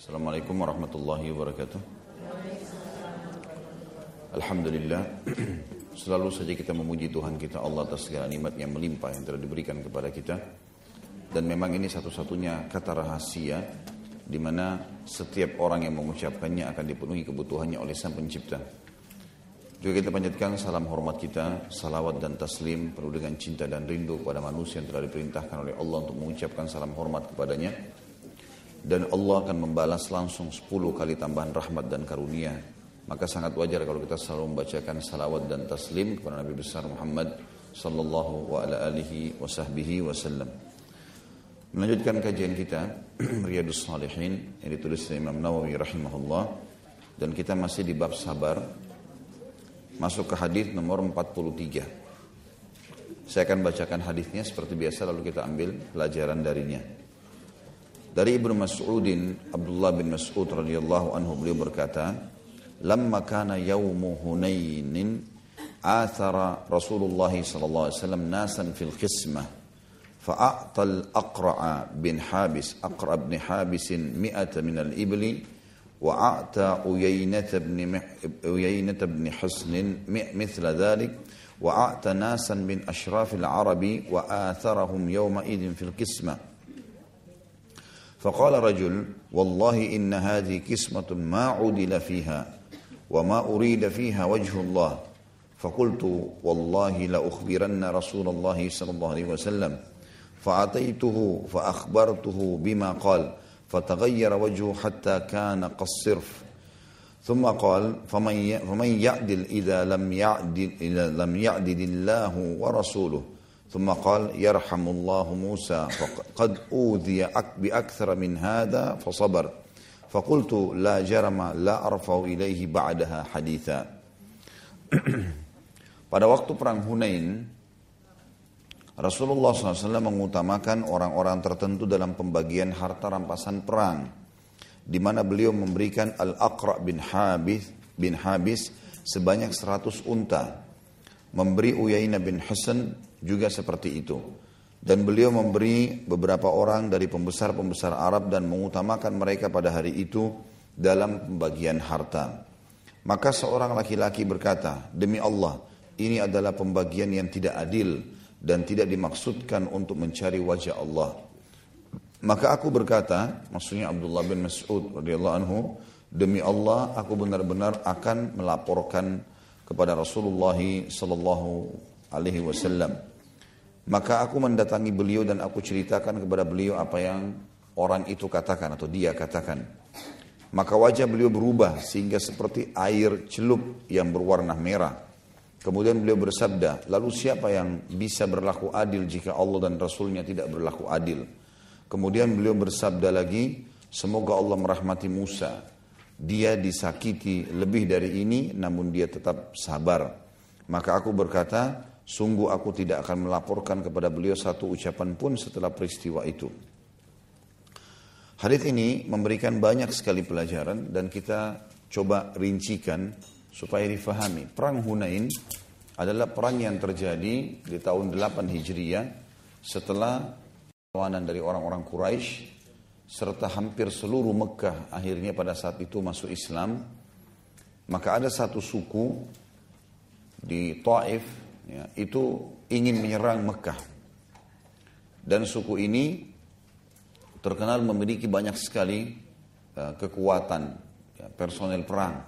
Assalamualaikum warahmatullahi wabarakatuh. Alhamdulillah. Selalu saja kita memuji Tuhan kita Allah atas segala nikmat yang melimpah yang telah diberikan kepada kita. Dan memang ini satu-satunya kata rahasia di mana setiap orang yang mengucapkannya akan dipenuhi kebutuhannya oleh Sang Pencipta. Juga kita panjatkan salam hormat kita, salawat dan taslim perlu dengan cinta dan rindu kepada manusia yang telah diperintahkan oleh Allah untuk mengucapkan salam hormat kepadanya dan Allah akan membalas langsung 10 kali tambahan rahmat dan karunia. Maka sangat wajar kalau kita selalu membacakan salawat dan taslim kepada Nabi besar Muhammad sallallahu wa ala alihi wa sahbihi wasallam. Melanjutkan kajian kita Riyadus Salihin yang ditulis oleh Imam Nawawi rahimahullah dan kita masih di bab sabar masuk ke hadis nomor 43. Saya akan bacakan hadisnya seperti biasa lalu kita ambil pelajaran darinya. Dari Ibnu Mas'udin, Abdullah bin Mas'ud radhiyallahu anhu beliau berkata, "Lamma kana yaumu Hunainin, athara Rasulullah sallallahu alaihi wasallam nasan fil qismah." فأعطى الأقرع بن حابس أقرع بن حابس مئة من الإبل وأعطى أيينة بن مح... أيينة بن حصن مثل ذلك وأعطى ناسا من أشراف العرب وآثرهم يومئذ في القسمة فقال رجل والله إن هذه كسمة ما عدل فيها وما أريد فيها وجه الله فقلت والله لأخبرن رسول الله صلى الله عليه وسلم فأتيته فأخبرته بما قال فتغير وجهه حتى كان قصرف ثم قال فمن فمن يعدل إذا لم يعدل إذا لم يعدل الله ورسوله ثم قال يرحم الله موسى فقد أوذي بأكثر من هذا فصبر فقلت لا جرم لا أرفع إليه بعدها حديثا Pada waktu perang Hunain, Rasulullah SAW mengutamakan orang-orang tertentu dalam pembagian harta rampasan perang, di mana beliau memberikan Al-Aqra bin Habis, bin Habis sebanyak 100 unta, memberi Uyainah bin Hasan juga seperti itu. Dan beliau memberi beberapa orang dari pembesar-pembesar Arab dan mengutamakan mereka pada hari itu dalam pembagian harta. Maka seorang laki-laki berkata, Demi Allah, ini adalah pembagian yang tidak adil dan tidak dimaksudkan untuk mencari wajah Allah. Maka aku berkata, maksudnya Abdullah bin Mas'ud radhiyallahu anhu, demi Allah aku benar-benar akan melaporkan kepada Rasulullah sallallahu alaihi wasallam maka aku mendatangi beliau dan aku ceritakan kepada beliau apa yang orang itu katakan atau dia katakan. Maka wajah beliau berubah sehingga seperti air celup yang berwarna merah. Kemudian beliau bersabda, lalu siapa yang bisa berlaku adil jika Allah dan Rasulnya tidak berlaku adil? Kemudian beliau bersabda lagi, semoga Allah merahmati Musa. Dia disakiti lebih dari ini, namun dia tetap sabar. Maka aku berkata, Sungguh aku tidak akan melaporkan kepada beliau satu ucapan pun setelah peristiwa itu. Hadis ini memberikan banyak sekali pelajaran dan kita coba rincikan supaya difahami. Perang Hunain adalah perang yang terjadi di tahun 8 Hijriah setelah perlawanan dari orang-orang Quraisy serta hampir seluruh Mekah akhirnya pada saat itu masuk Islam. Maka ada satu suku di Taif ya, itu ingin menyerang Mekah. Dan suku ini terkenal memiliki banyak sekali uh, kekuatan ya, personel perang.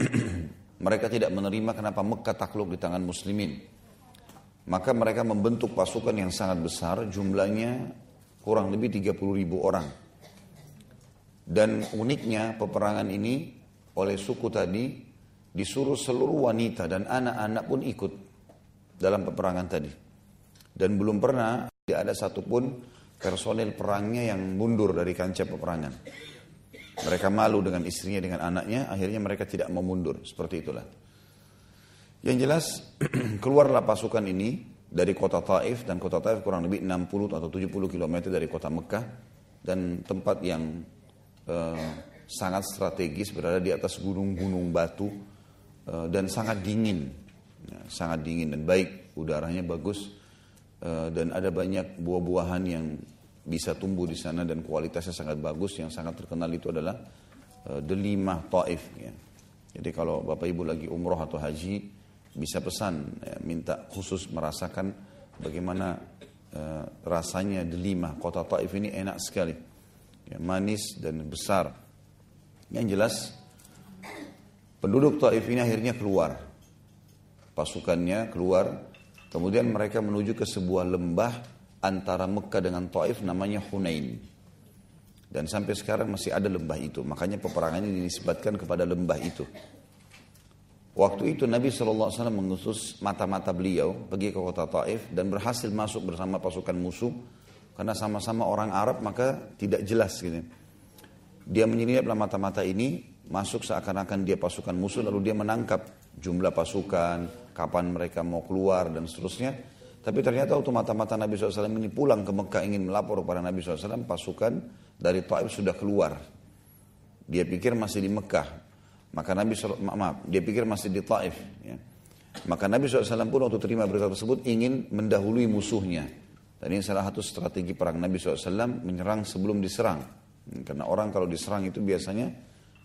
mereka tidak menerima kenapa Mekah takluk di tangan muslimin. Maka mereka membentuk pasukan yang sangat besar, jumlahnya kurang lebih 30 ribu orang. Dan uniknya peperangan ini oleh suku tadi disuruh seluruh wanita dan anak-anak pun ikut dalam peperangan tadi. Dan belum pernah tidak ada satupun personil perangnya yang mundur dari kancah peperangan. Mereka malu dengan istrinya, dengan anaknya, akhirnya mereka tidak mau mundur. Seperti itulah. Yang jelas, keluarlah pasukan ini dari kota Taif, dan kota Taif kurang lebih 60 atau 70 km dari kota Mekah, dan tempat yang eh, sangat strategis berada di atas gunung-gunung batu, eh, dan sangat dingin Ya, sangat dingin dan baik, udaranya bagus eh, dan ada banyak buah-buahan yang bisa tumbuh di sana dan kualitasnya sangat bagus. Yang sangat terkenal itu adalah eh, delima Taif. Ya. Jadi kalau bapak ibu lagi umroh atau haji bisa pesan, ya, minta khusus merasakan bagaimana uh, rasanya delima kota Taif ini enak sekali, ya, manis dan besar. Yang jelas penduduk Taif ini akhirnya keluar pasukannya keluar. Kemudian mereka menuju ke sebuah lembah antara Mekah dengan Taif namanya Hunain. Dan sampai sekarang masih ada lembah itu. Makanya peperangan ini dinisbatkan kepada lembah itu. Waktu itu Nabi SAW mengutus mata-mata beliau pergi ke kota Taif dan berhasil masuk bersama pasukan musuh. Karena sama-sama orang Arab maka tidak jelas gitu. Dia menyelinaplah mata-mata ini masuk seakan-akan dia pasukan musuh lalu dia menangkap jumlah pasukan, kapan mereka mau keluar dan seterusnya. Tapi ternyata waktu mata-mata Nabi SAW ini pulang ke Mekah ingin melapor kepada Nabi SAW, pasukan dari Taif sudah keluar. Dia pikir masih di Mekah. Maka Nabi SAW, maaf, dia pikir masih di Taif. Ya. Maka Nabi SAW pun waktu terima berita tersebut ingin mendahului musuhnya. Dan ini salah satu strategi perang Nabi SAW menyerang sebelum diserang. Karena orang kalau diserang itu biasanya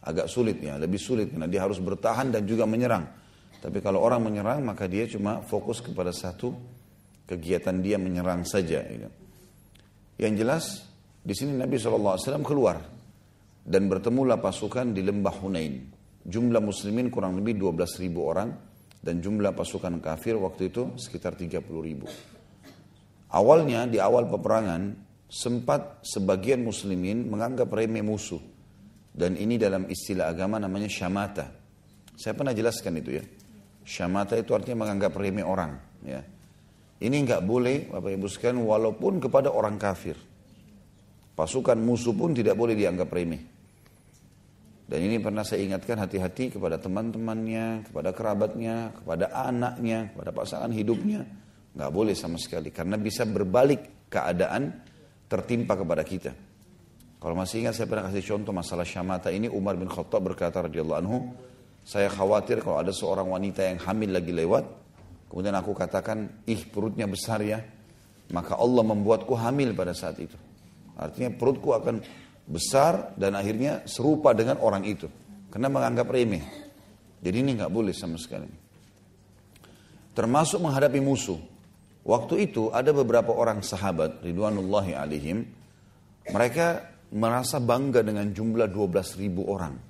agak sulit ya, lebih sulit karena dia harus bertahan dan juga menyerang. Tapi kalau orang menyerang maka dia cuma fokus kepada satu kegiatan dia menyerang saja. Gitu. Yang jelas di sini Nabi SAW keluar dan bertemulah pasukan di lembah Hunain. Jumlah muslimin kurang lebih 12 ribu orang dan jumlah pasukan kafir waktu itu sekitar 30 ribu. Awalnya di awal peperangan sempat sebagian muslimin menganggap remeh musuh. Dan ini dalam istilah agama namanya syamata. Saya pernah jelaskan itu ya. Syamata itu artinya menganggap remeh orang. Ya. Ini nggak boleh, Bapak Ibu sekalian, walaupun kepada orang kafir. Pasukan musuh pun tidak boleh dianggap remeh. Dan ini pernah saya ingatkan hati-hati kepada teman-temannya, kepada kerabatnya, kepada anaknya, kepada pasangan hidupnya. Nggak boleh sama sekali, karena bisa berbalik keadaan tertimpa kepada kita. Kalau masih ingat saya pernah kasih contoh masalah syamata ini, Umar bin Khattab berkata radhiyallahu anhu, saya khawatir kalau ada seorang wanita yang hamil lagi lewat, kemudian aku katakan, ih perutnya besar ya, maka Allah membuatku hamil pada saat itu. Artinya perutku akan besar dan akhirnya serupa dengan orang itu. Karena menganggap remeh. Jadi ini nggak boleh sama sekali. Termasuk menghadapi musuh. Waktu itu ada beberapa orang sahabat Ridwanullahi alaihim. Mereka merasa bangga dengan jumlah 12 ribu orang.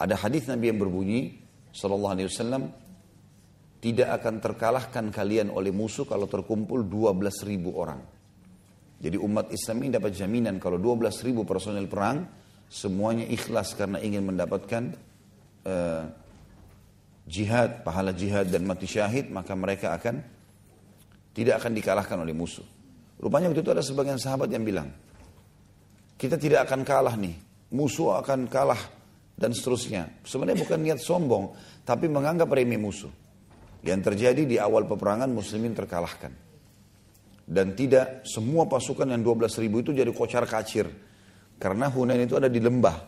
Ada hadis Nabi yang berbunyi, Sallallahu Alaihi Wasallam, tidak akan terkalahkan kalian oleh musuh kalau terkumpul 12.000 ribu orang. Jadi umat Islam ini dapat jaminan kalau 12.000 ribu personel perang, semuanya ikhlas karena ingin mendapatkan uh, jihad, pahala jihad dan mati syahid, maka mereka akan tidak akan dikalahkan oleh musuh. Rupanya waktu itu ada sebagian sahabat yang bilang, kita tidak akan kalah nih, musuh akan kalah dan seterusnya. Sebenarnya bukan niat sombong, tapi menganggap remeh musuh. Yang terjadi di awal peperangan muslimin terkalahkan. Dan tidak semua pasukan yang 12 ribu itu jadi kocar kacir. Karena Hunain itu ada di lembah.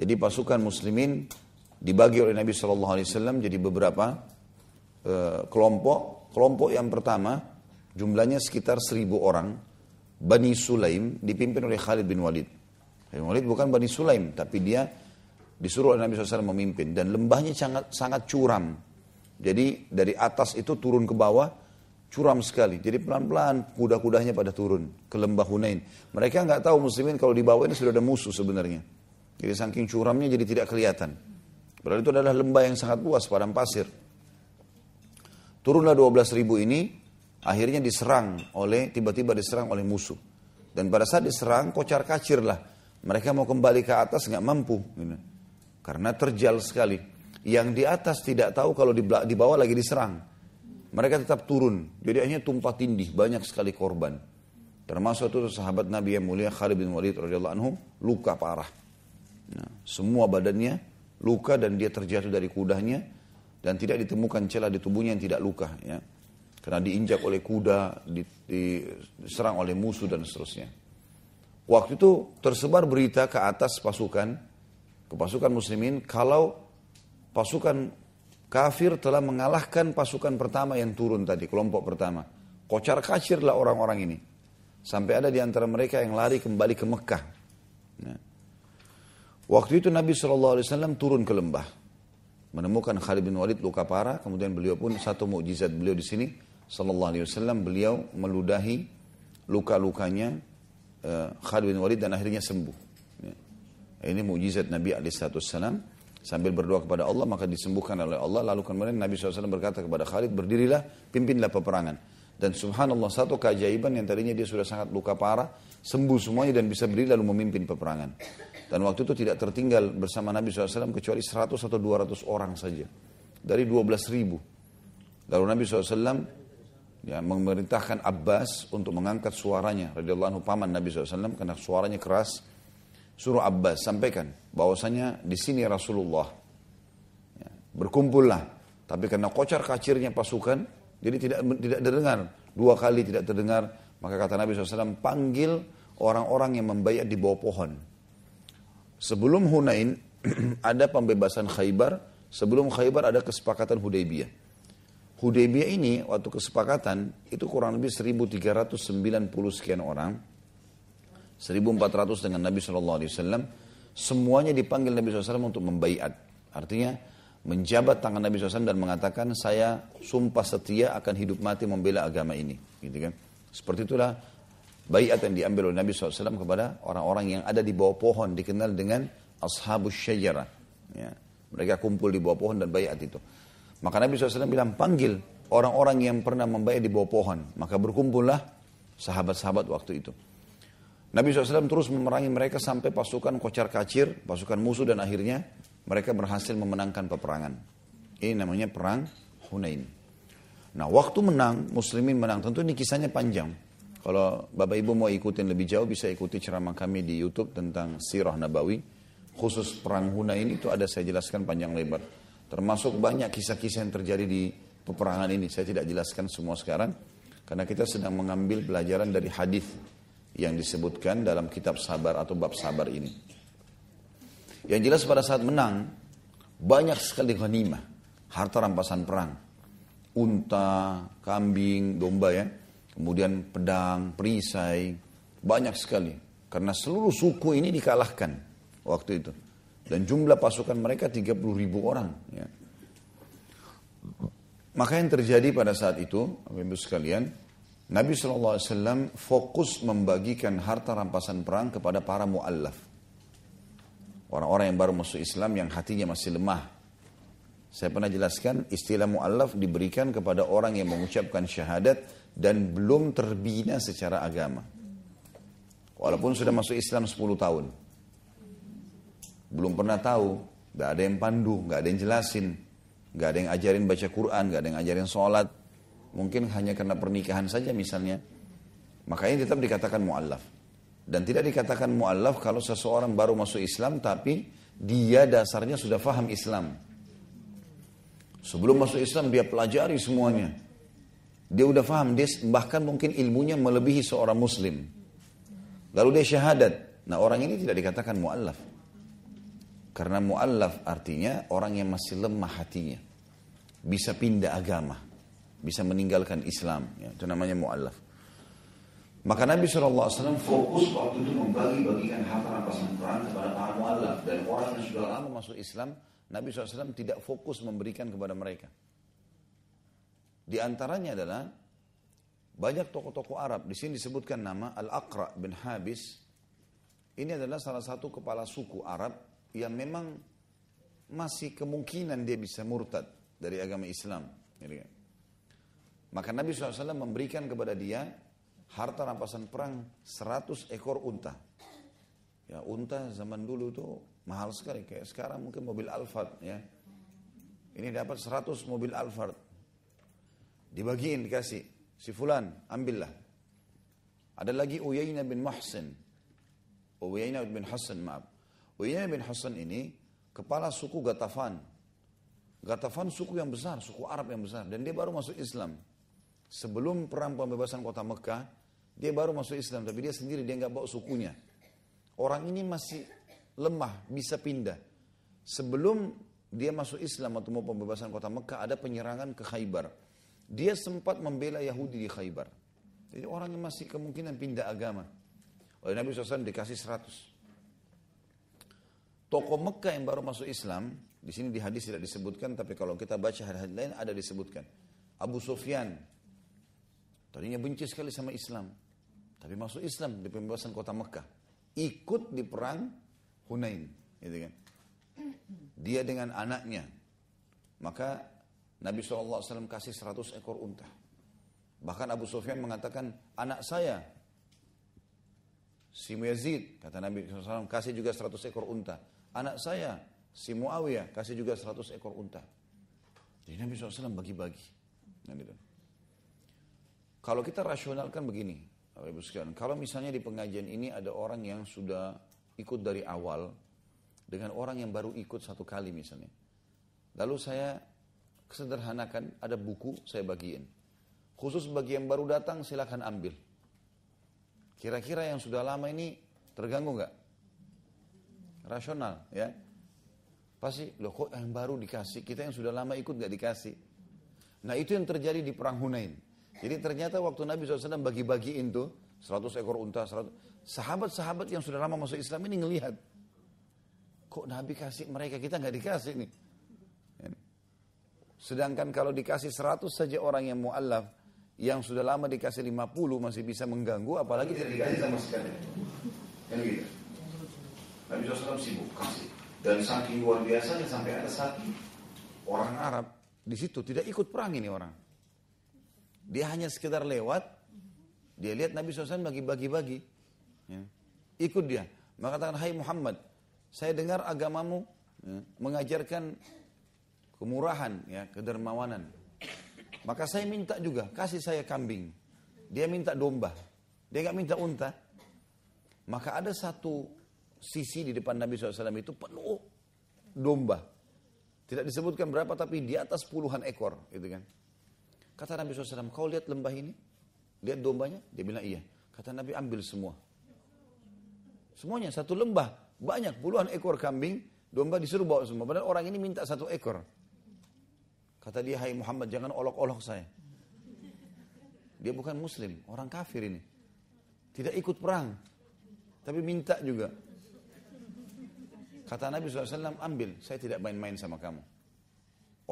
Jadi pasukan muslimin dibagi oleh Nabi SAW jadi beberapa e, kelompok. Kelompok yang pertama jumlahnya sekitar seribu orang. Bani Sulaim dipimpin oleh Khalid bin Walid. Bin Walid bukan Bani Sulaim, tapi dia disuruh oleh Nabi SAW memimpin dan lembahnya sangat sangat curam. Jadi dari atas itu turun ke bawah curam sekali. Jadi pelan-pelan kuda-kudanya pada turun ke lembah Hunain. Mereka nggak tahu muslimin kalau di bawah ini sudah ada musuh sebenarnya. Jadi saking curamnya jadi tidak kelihatan. berarti itu adalah lembah yang sangat luas padang pasir. Turunlah 12 ribu ini akhirnya diserang oleh tiba-tiba diserang oleh musuh. Dan pada saat diserang kocar kacirlah. Mereka mau kembali ke atas nggak mampu. Gitu. Karena terjal sekali. Yang di atas tidak tahu kalau di, di bawah lagi diserang. Mereka tetap turun. Jadi akhirnya tumpah tindih. Banyak sekali korban. Termasuk itu sahabat Nabi yang mulia Khalid bin Walid radhiyallahu anhu luka parah. Nah, semua badannya luka dan dia terjatuh dari kudanya dan tidak ditemukan celah di tubuhnya yang tidak luka ya. Karena diinjak oleh kuda, diserang oleh musuh dan seterusnya. Waktu itu tersebar berita ke atas pasukan ke pasukan muslimin kalau pasukan kafir telah mengalahkan pasukan pertama yang turun tadi, kelompok pertama. Kocar kacirlah orang-orang ini. Sampai ada di antara mereka yang lari kembali ke Mekah. Nah. Waktu itu Nabi SAW turun ke lembah. Menemukan Khalid bin Walid luka parah. Kemudian beliau pun satu mukjizat beliau di sini. SAW beliau meludahi luka-lukanya uh, Khalid bin Walid dan akhirnya sembuh. Ini mujizat Nabi Alaihissalam sambil berdoa kepada Allah maka disembuhkan oleh Allah. Lalu kemudian Nabi SAW berkata kepada Khalid berdirilah pimpinlah peperangan. Dan subhanallah satu keajaiban yang tadinya dia sudah sangat luka parah sembuh semuanya dan bisa berdiri lalu memimpin peperangan. Dan waktu itu tidak tertinggal bersama Nabi SAW kecuali 100 atau 200 orang saja. Dari 12 ribu. Lalu Nabi SAW ya, memerintahkan Abbas untuk mengangkat suaranya. Radiyallahu paman Nabi SAW karena suaranya keras Suruh Abbas sampaikan bahwasanya di sini Rasulullah ya, berkumpullah. Tapi karena kocar kacirnya pasukan, jadi tidak tidak terdengar dua kali tidak terdengar. Maka kata Nabi SAW panggil orang-orang yang membayar di bawah pohon. Sebelum Hunain ada pembebasan Khaybar, sebelum Khaybar ada kesepakatan Hudaybiyah. Hudaybiyah ini waktu kesepakatan itu kurang lebih 1390 sekian orang 1400 dengan Nabi Shallallahu Alaihi Wasallam semuanya dipanggil Nabi Wasallam untuk membaiat. Artinya menjabat tangan Nabi SAW dan mengatakan saya sumpah setia akan hidup mati membela agama ini. Gitu kan? Seperti itulah baiat yang diambil oleh Nabi SAW kepada orang-orang yang ada di bawah pohon dikenal dengan ashabus syajara, Ya. Mereka kumpul di bawah pohon dan baiat itu. Maka Nabi SAW bilang panggil orang-orang yang pernah membaiat di bawah pohon. Maka berkumpullah sahabat-sahabat waktu itu. Nabi SAW terus memerangi mereka sampai pasukan kocar kacir, pasukan musuh dan akhirnya mereka berhasil memenangkan peperangan. Ini namanya perang Hunain. Nah waktu menang, muslimin menang. Tentu ini kisahnya panjang. Kalau Bapak Ibu mau ikutin lebih jauh bisa ikuti ceramah kami di Youtube tentang Sirah Nabawi. Khusus perang Hunain itu ada saya jelaskan panjang lebar. Termasuk banyak kisah-kisah yang terjadi di peperangan ini. Saya tidak jelaskan semua sekarang. Karena kita sedang mengambil pelajaran dari hadis yang disebutkan dalam kitab sabar atau bab sabar ini. Yang jelas pada saat menang, banyak sekali ghanimah, harta rampasan perang. Unta, kambing, domba ya, kemudian pedang, perisai, banyak sekali. Karena seluruh suku ini dikalahkan waktu itu. Dan jumlah pasukan mereka 30 ribu orang. Ya. Maka yang terjadi pada saat itu, Bapak Ibu sekalian, Nabi SAW fokus membagikan harta rampasan perang kepada para mu'allaf. Orang-orang yang baru masuk Islam yang hatinya masih lemah. Saya pernah jelaskan istilah mu'allaf diberikan kepada orang yang mengucapkan syahadat dan belum terbina secara agama. Walaupun sudah masuk Islam 10 tahun. Belum pernah tahu, gak ada yang pandu, gak ada yang jelasin, gak ada yang ajarin baca Quran, gak ada yang ajarin sholat, mungkin hanya karena pernikahan saja misalnya, makanya tetap dikatakan mu'allaf. Dan tidak dikatakan mu'allaf kalau seseorang baru masuk Islam tapi dia dasarnya sudah faham Islam. Sebelum masuk Islam dia pelajari semuanya. Dia udah faham, dia bahkan mungkin ilmunya melebihi seorang muslim. Lalu dia syahadat. Nah orang ini tidak dikatakan mu'allaf. Karena mu'allaf artinya orang yang masih lemah hatinya. Bisa pindah agama bisa meninggalkan Islam. Ya, itu namanya mu'allaf. Maka Nabi SAW fokus waktu itu membagi-bagikan harta rampasan perang kepada para mu'allaf. Dan orang yang sudah lama masuk Islam, Nabi SAW tidak fokus memberikan kepada mereka. Di antaranya adalah banyak tokoh-tokoh Arab. Di sini disebutkan nama Al-Aqra bin Habis. Ini adalah salah satu kepala suku Arab yang memang masih kemungkinan dia bisa murtad dari agama Islam. Ya, maka Nabi SAW memberikan kepada dia harta rampasan perang 100 ekor unta. Ya unta zaman dulu tuh mahal sekali. Kayak sekarang mungkin mobil Alphard ya. Ini dapat 100 mobil Alphard. Dibagiin dikasih. Si Fulan ambillah. Ada lagi Uyayna bin Muhsin. Uyayna bin Hasan maaf. Uyayna bin Hasan ini kepala suku Gatafan. Gatafan suku yang besar, suku Arab yang besar. Dan dia baru masuk Islam. Sebelum perang pembebasan kota Mekah, dia baru masuk Islam, tapi dia sendiri, dia nggak bawa sukunya. Orang ini masih lemah, bisa pindah. Sebelum dia masuk Islam atau mau pembebasan kota Mekah, ada penyerangan ke Khaybar. Dia sempat membela Yahudi di Khaybar. Jadi orang yang masih kemungkinan pindah agama. Oleh Nabi SAW dikasih 100. Toko Mekah yang baru masuk Islam, di sini di hadis tidak disebutkan, tapi kalau kita baca hadis lain ada disebutkan. Abu Sufyan, Tadinya benci sekali sama Islam. Tapi masuk Islam di pembebasan kota Mekah. Ikut di perang Hunain. Gitu kan. Dia dengan anaknya. Maka Nabi SAW kasih 100 ekor unta. Bahkan Abu Sufyan mengatakan, anak saya, si Yazid, kata Nabi SAW, kasih juga 100 ekor unta. Anak saya, si Muawiyah, kasih juga 100 ekor unta. Jadi Nabi SAW bagi-bagi. Nah, gitu. Kalau kita rasionalkan begini, Ibu sekalian, kalau misalnya di pengajian ini ada orang yang sudah ikut dari awal dengan orang yang baru ikut satu kali misalnya. Lalu saya sederhanakan, ada buku saya bagiin. Khusus bagi yang baru datang silahkan ambil. Kira-kira yang sudah lama ini terganggu nggak? Rasional ya. Pasti loh kok yang baru dikasih, kita yang sudah lama ikut nggak dikasih. Nah itu yang terjadi di perang Hunain. Jadi ternyata waktu Nabi SAW bagi bagi itu 100 ekor unta, 100 sahabat-sahabat yang sudah lama masuk Islam ini ngelihat kok Nabi kasih mereka kita nggak dikasih nih. Ya. Sedangkan kalau dikasih 100 saja orang yang mualaf yang sudah lama dikasih 50 masih bisa mengganggu apalagi tidak dikasih sama sekali. Kan gitu? Nabi SAW sibuk kasih dan saking luar biasanya sampai ada satu orang Arab di situ tidak ikut perang ini orang dia hanya sekedar lewat, dia lihat Nabi SAW bagi-bagi-bagi. Ya. Ikut dia. Maka katakan, hai Muhammad, saya dengar agamamu ya, mengajarkan kemurahan, ya, kedermawanan. Maka saya minta juga, kasih saya kambing. Dia minta domba. Dia nggak minta unta. Maka ada satu sisi di depan Nabi SAW itu penuh domba. Tidak disebutkan berapa tapi di atas puluhan ekor gitu kan. Kata Nabi SAW, kau lihat lembah ini? Lihat dombanya? Dia bilang iya. Kata Nabi, ambil semua. Semuanya satu lembah. Banyak puluhan ekor kambing, domba disuruh bawa semua. Padahal orang ini minta satu ekor. Kata dia, hai Muhammad jangan olok-olok saya. Dia bukan muslim, orang kafir ini. Tidak ikut perang, tapi minta juga. Kata Nabi SAW, ambil, saya tidak main-main sama kamu.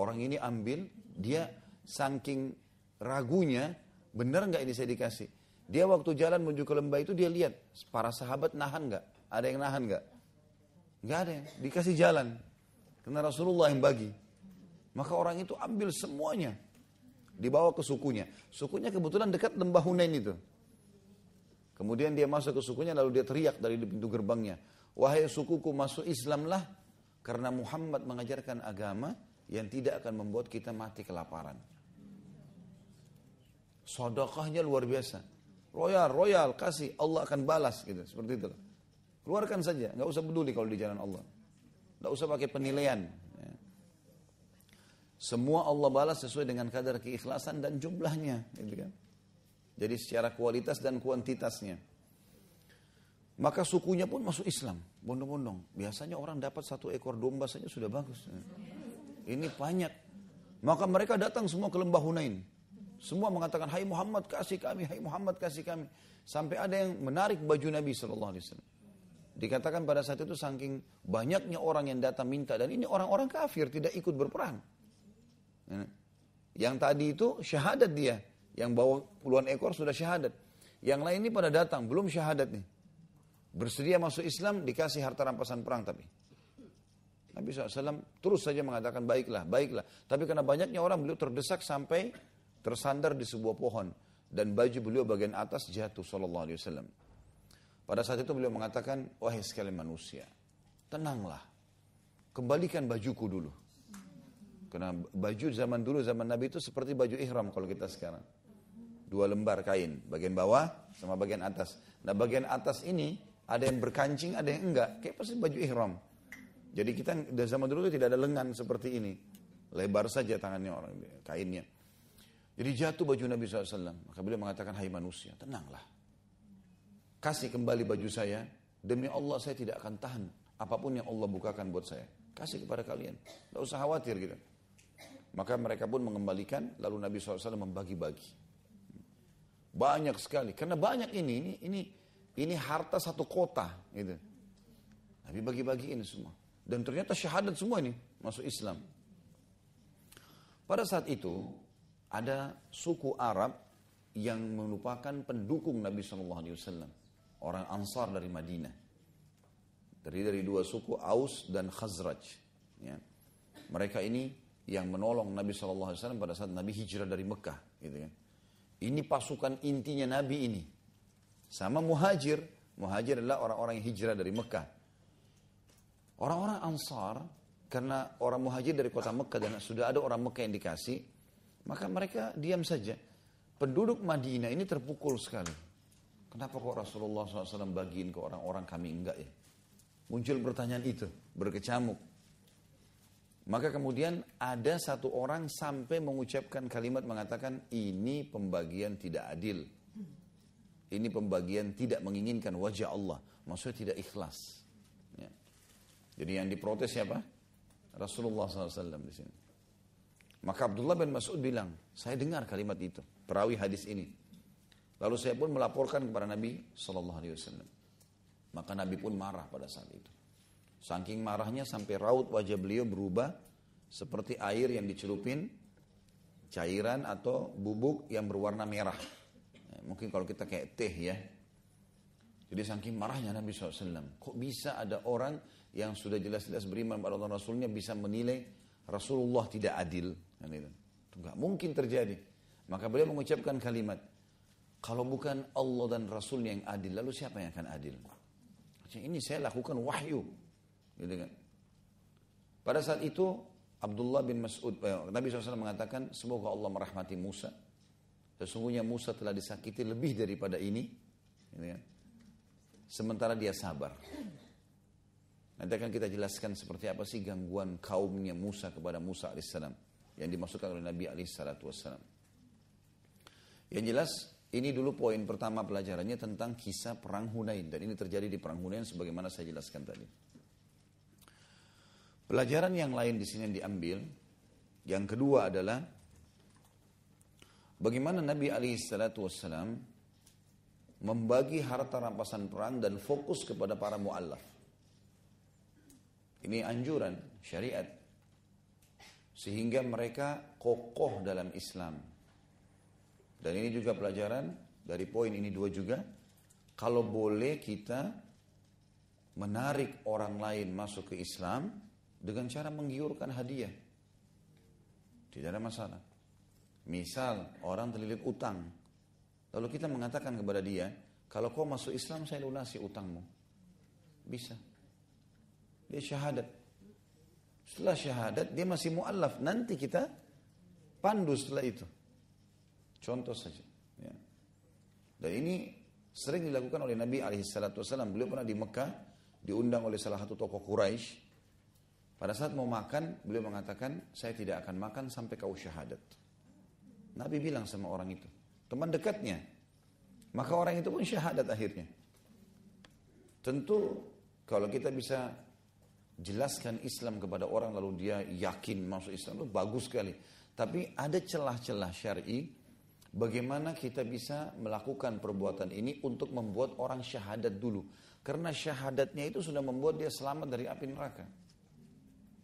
Orang ini ambil, dia saking ragunya, benar nggak ini saya dikasih? Dia waktu jalan menuju ke lembah itu dia lihat para sahabat nahan nggak? Ada yang nahan nggak? Nggak ada, dikasih jalan. Karena Rasulullah yang bagi. Maka orang itu ambil semuanya. Dibawa ke sukunya. Sukunya kebetulan dekat lembah Hunain itu. Kemudian dia masuk ke sukunya lalu dia teriak dari pintu gerbangnya. Wahai sukuku masuk Islamlah karena Muhammad mengajarkan agama yang tidak akan membuat kita mati kelaparan. Sodokahnya luar biasa. Royal, royal, kasih. Allah akan balas. gitu Seperti itu. Keluarkan saja. nggak usah peduli kalau di jalan Allah. nggak usah pakai penilaian. Ya. Semua Allah balas sesuai dengan kadar keikhlasan dan jumlahnya. Gitu kan. Jadi secara kualitas dan kuantitasnya. Maka sukunya pun masuk Islam, bondong-bondong. Biasanya orang dapat satu ekor domba saja sudah bagus. Ya. Ini banyak. Maka mereka datang semua ke lembah Hunain. Semua mengatakan, hai Muhammad kasih kami, hai Muhammad kasih kami. Sampai ada yang menarik baju Nabi SAW. Dikatakan pada saat itu saking banyaknya orang yang datang minta. Dan ini orang-orang kafir, tidak ikut berperang. Ya. Yang tadi itu syahadat dia. Yang bawa puluhan ekor sudah syahadat. Yang lain ini pada datang, belum syahadat nih. Bersedia masuk Islam, dikasih harta rampasan perang tapi. Nabi SAW terus saja mengatakan, baiklah, baiklah. Tapi karena banyaknya orang, beliau terdesak sampai tersandar di sebuah pohon dan baju beliau bagian atas jatuh sallallahu alaihi wasallam. Pada saat itu beliau mengatakan, "Wahai sekalian manusia, tenanglah. Kembalikan bajuku dulu." Karena baju zaman dulu zaman Nabi itu seperti baju ihram kalau kita sekarang. Dua lembar kain, bagian bawah sama bagian atas. Nah, bagian atas ini ada yang berkancing, ada yang enggak. Kayak pasti baju ihram. Jadi kita zaman dulu itu tidak ada lengan seperti ini. Lebar saja tangannya orang kainnya. Jadi jatuh baju Nabi SAW. Maka beliau mengatakan, hai manusia, tenanglah. Kasih kembali baju saya. Demi Allah saya tidak akan tahan apapun yang Allah bukakan buat saya. Kasih kepada kalian. Tidak usah khawatir gitu. Maka mereka pun mengembalikan, lalu Nabi SAW membagi-bagi. Banyak sekali, karena banyak ini, ini, ini, ini harta satu kota. Gitu. Nabi bagi-bagi ini semua. Dan ternyata syahadat semua ini masuk Islam. Pada saat itu, ada suku Arab yang merupakan pendukung Nabi Shallallahu Alaihi Wasallam, orang Ansar dari Madinah. Dari dari dua suku Aus dan Khazraj. Ya. Mereka ini yang menolong Nabi Shallallahu Alaihi Wasallam pada saat Nabi hijrah dari Mekah. Gitu kan. Ini pasukan intinya Nabi ini. Sama Muhajir. Muhajir adalah orang-orang yang hijrah dari Mekah. Orang-orang Ansar, karena orang Muhajir dari kota Mekah dan sudah ada orang Mekah yang dikasih, maka mereka diam saja. Penduduk Madinah ini terpukul sekali. Kenapa kok Rasulullah SAW bagiin ke orang-orang kami enggak ya? Muncul pertanyaan itu, berkecamuk. Maka kemudian ada satu orang sampai mengucapkan kalimat mengatakan ini pembagian tidak adil. Ini pembagian tidak menginginkan wajah Allah. Maksudnya tidak ikhlas. Ya. Jadi yang diprotes siapa? Rasulullah SAW di sini. Maka Abdullah bin Mas'ud bilang, saya dengar kalimat itu, perawi hadis ini. Lalu saya pun melaporkan kepada Nabi Shallallahu Alaihi Wasallam. Maka Nabi pun marah pada saat itu. Saking marahnya sampai raut wajah beliau berubah seperti air yang dicelupin cairan atau bubuk yang berwarna merah. Ya, mungkin kalau kita kayak teh ya. Jadi saking marahnya Nabi SAW. Kok bisa ada orang yang sudah jelas-jelas beriman pada Allah Rasulnya bisa menilai Rasulullah tidak adil? Itu nggak mungkin terjadi. Maka beliau mengucapkan kalimat, kalau bukan Allah dan Rasulnya yang adil, lalu siapa yang akan adil? Ini saya lakukan wahyu. Gitu kan? Pada saat itu, Abdullah bin Mas'ud, eh, Nabi SAW mengatakan, semoga Allah merahmati Musa. Sesungguhnya Musa telah disakiti lebih daripada ini. Gitu kan? Sementara dia sabar. Nanti akan kita jelaskan seperti apa sih gangguan kaumnya Musa kepada Musa alaihissalam yang dimasukkan oleh Nabi Ali Shallallahu Wasallam. Yang jelas ini dulu poin pertama pelajarannya tentang kisah perang Hunain dan ini terjadi di perang Hunain sebagaimana saya jelaskan tadi. Pelajaran yang lain di sini yang diambil yang kedua adalah bagaimana Nabi Ali Shallallahu Wasallam membagi harta rampasan perang dan fokus kepada para mu'allaf. Ini anjuran syariat sehingga mereka kokoh dalam Islam. Dan ini juga pelajaran dari poin ini dua juga. Kalau boleh kita menarik orang lain masuk ke Islam dengan cara menggiurkan hadiah. Tidak ada masalah. Misal orang terlilit utang. Lalu kita mengatakan kepada dia, kalau kau masuk Islam saya lunasi utangmu. Bisa. Dia syahadat. Setelah syahadat dia masih mu'allaf. Nanti kita pandu setelah itu. Contoh saja. Ya. Dan ini sering dilakukan oleh Nabi Alaihissalam. Beliau pernah di Mekah diundang oleh salah satu tokoh Quraisy. Pada saat mau makan, beliau mengatakan, saya tidak akan makan sampai kau syahadat. Nabi bilang sama orang itu, teman dekatnya. Maka orang itu pun syahadat akhirnya. Tentu kalau kita bisa jelaskan Islam kepada orang lalu dia yakin masuk Islam itu bagus sekali. Tapi ada celah-celah syar'i bagaimana kita bisa melakukan perbuatan ini untuk membuat orang syahadat dulu. Karena syahadatnya itu sudah membuat dia selamat dari api neraka.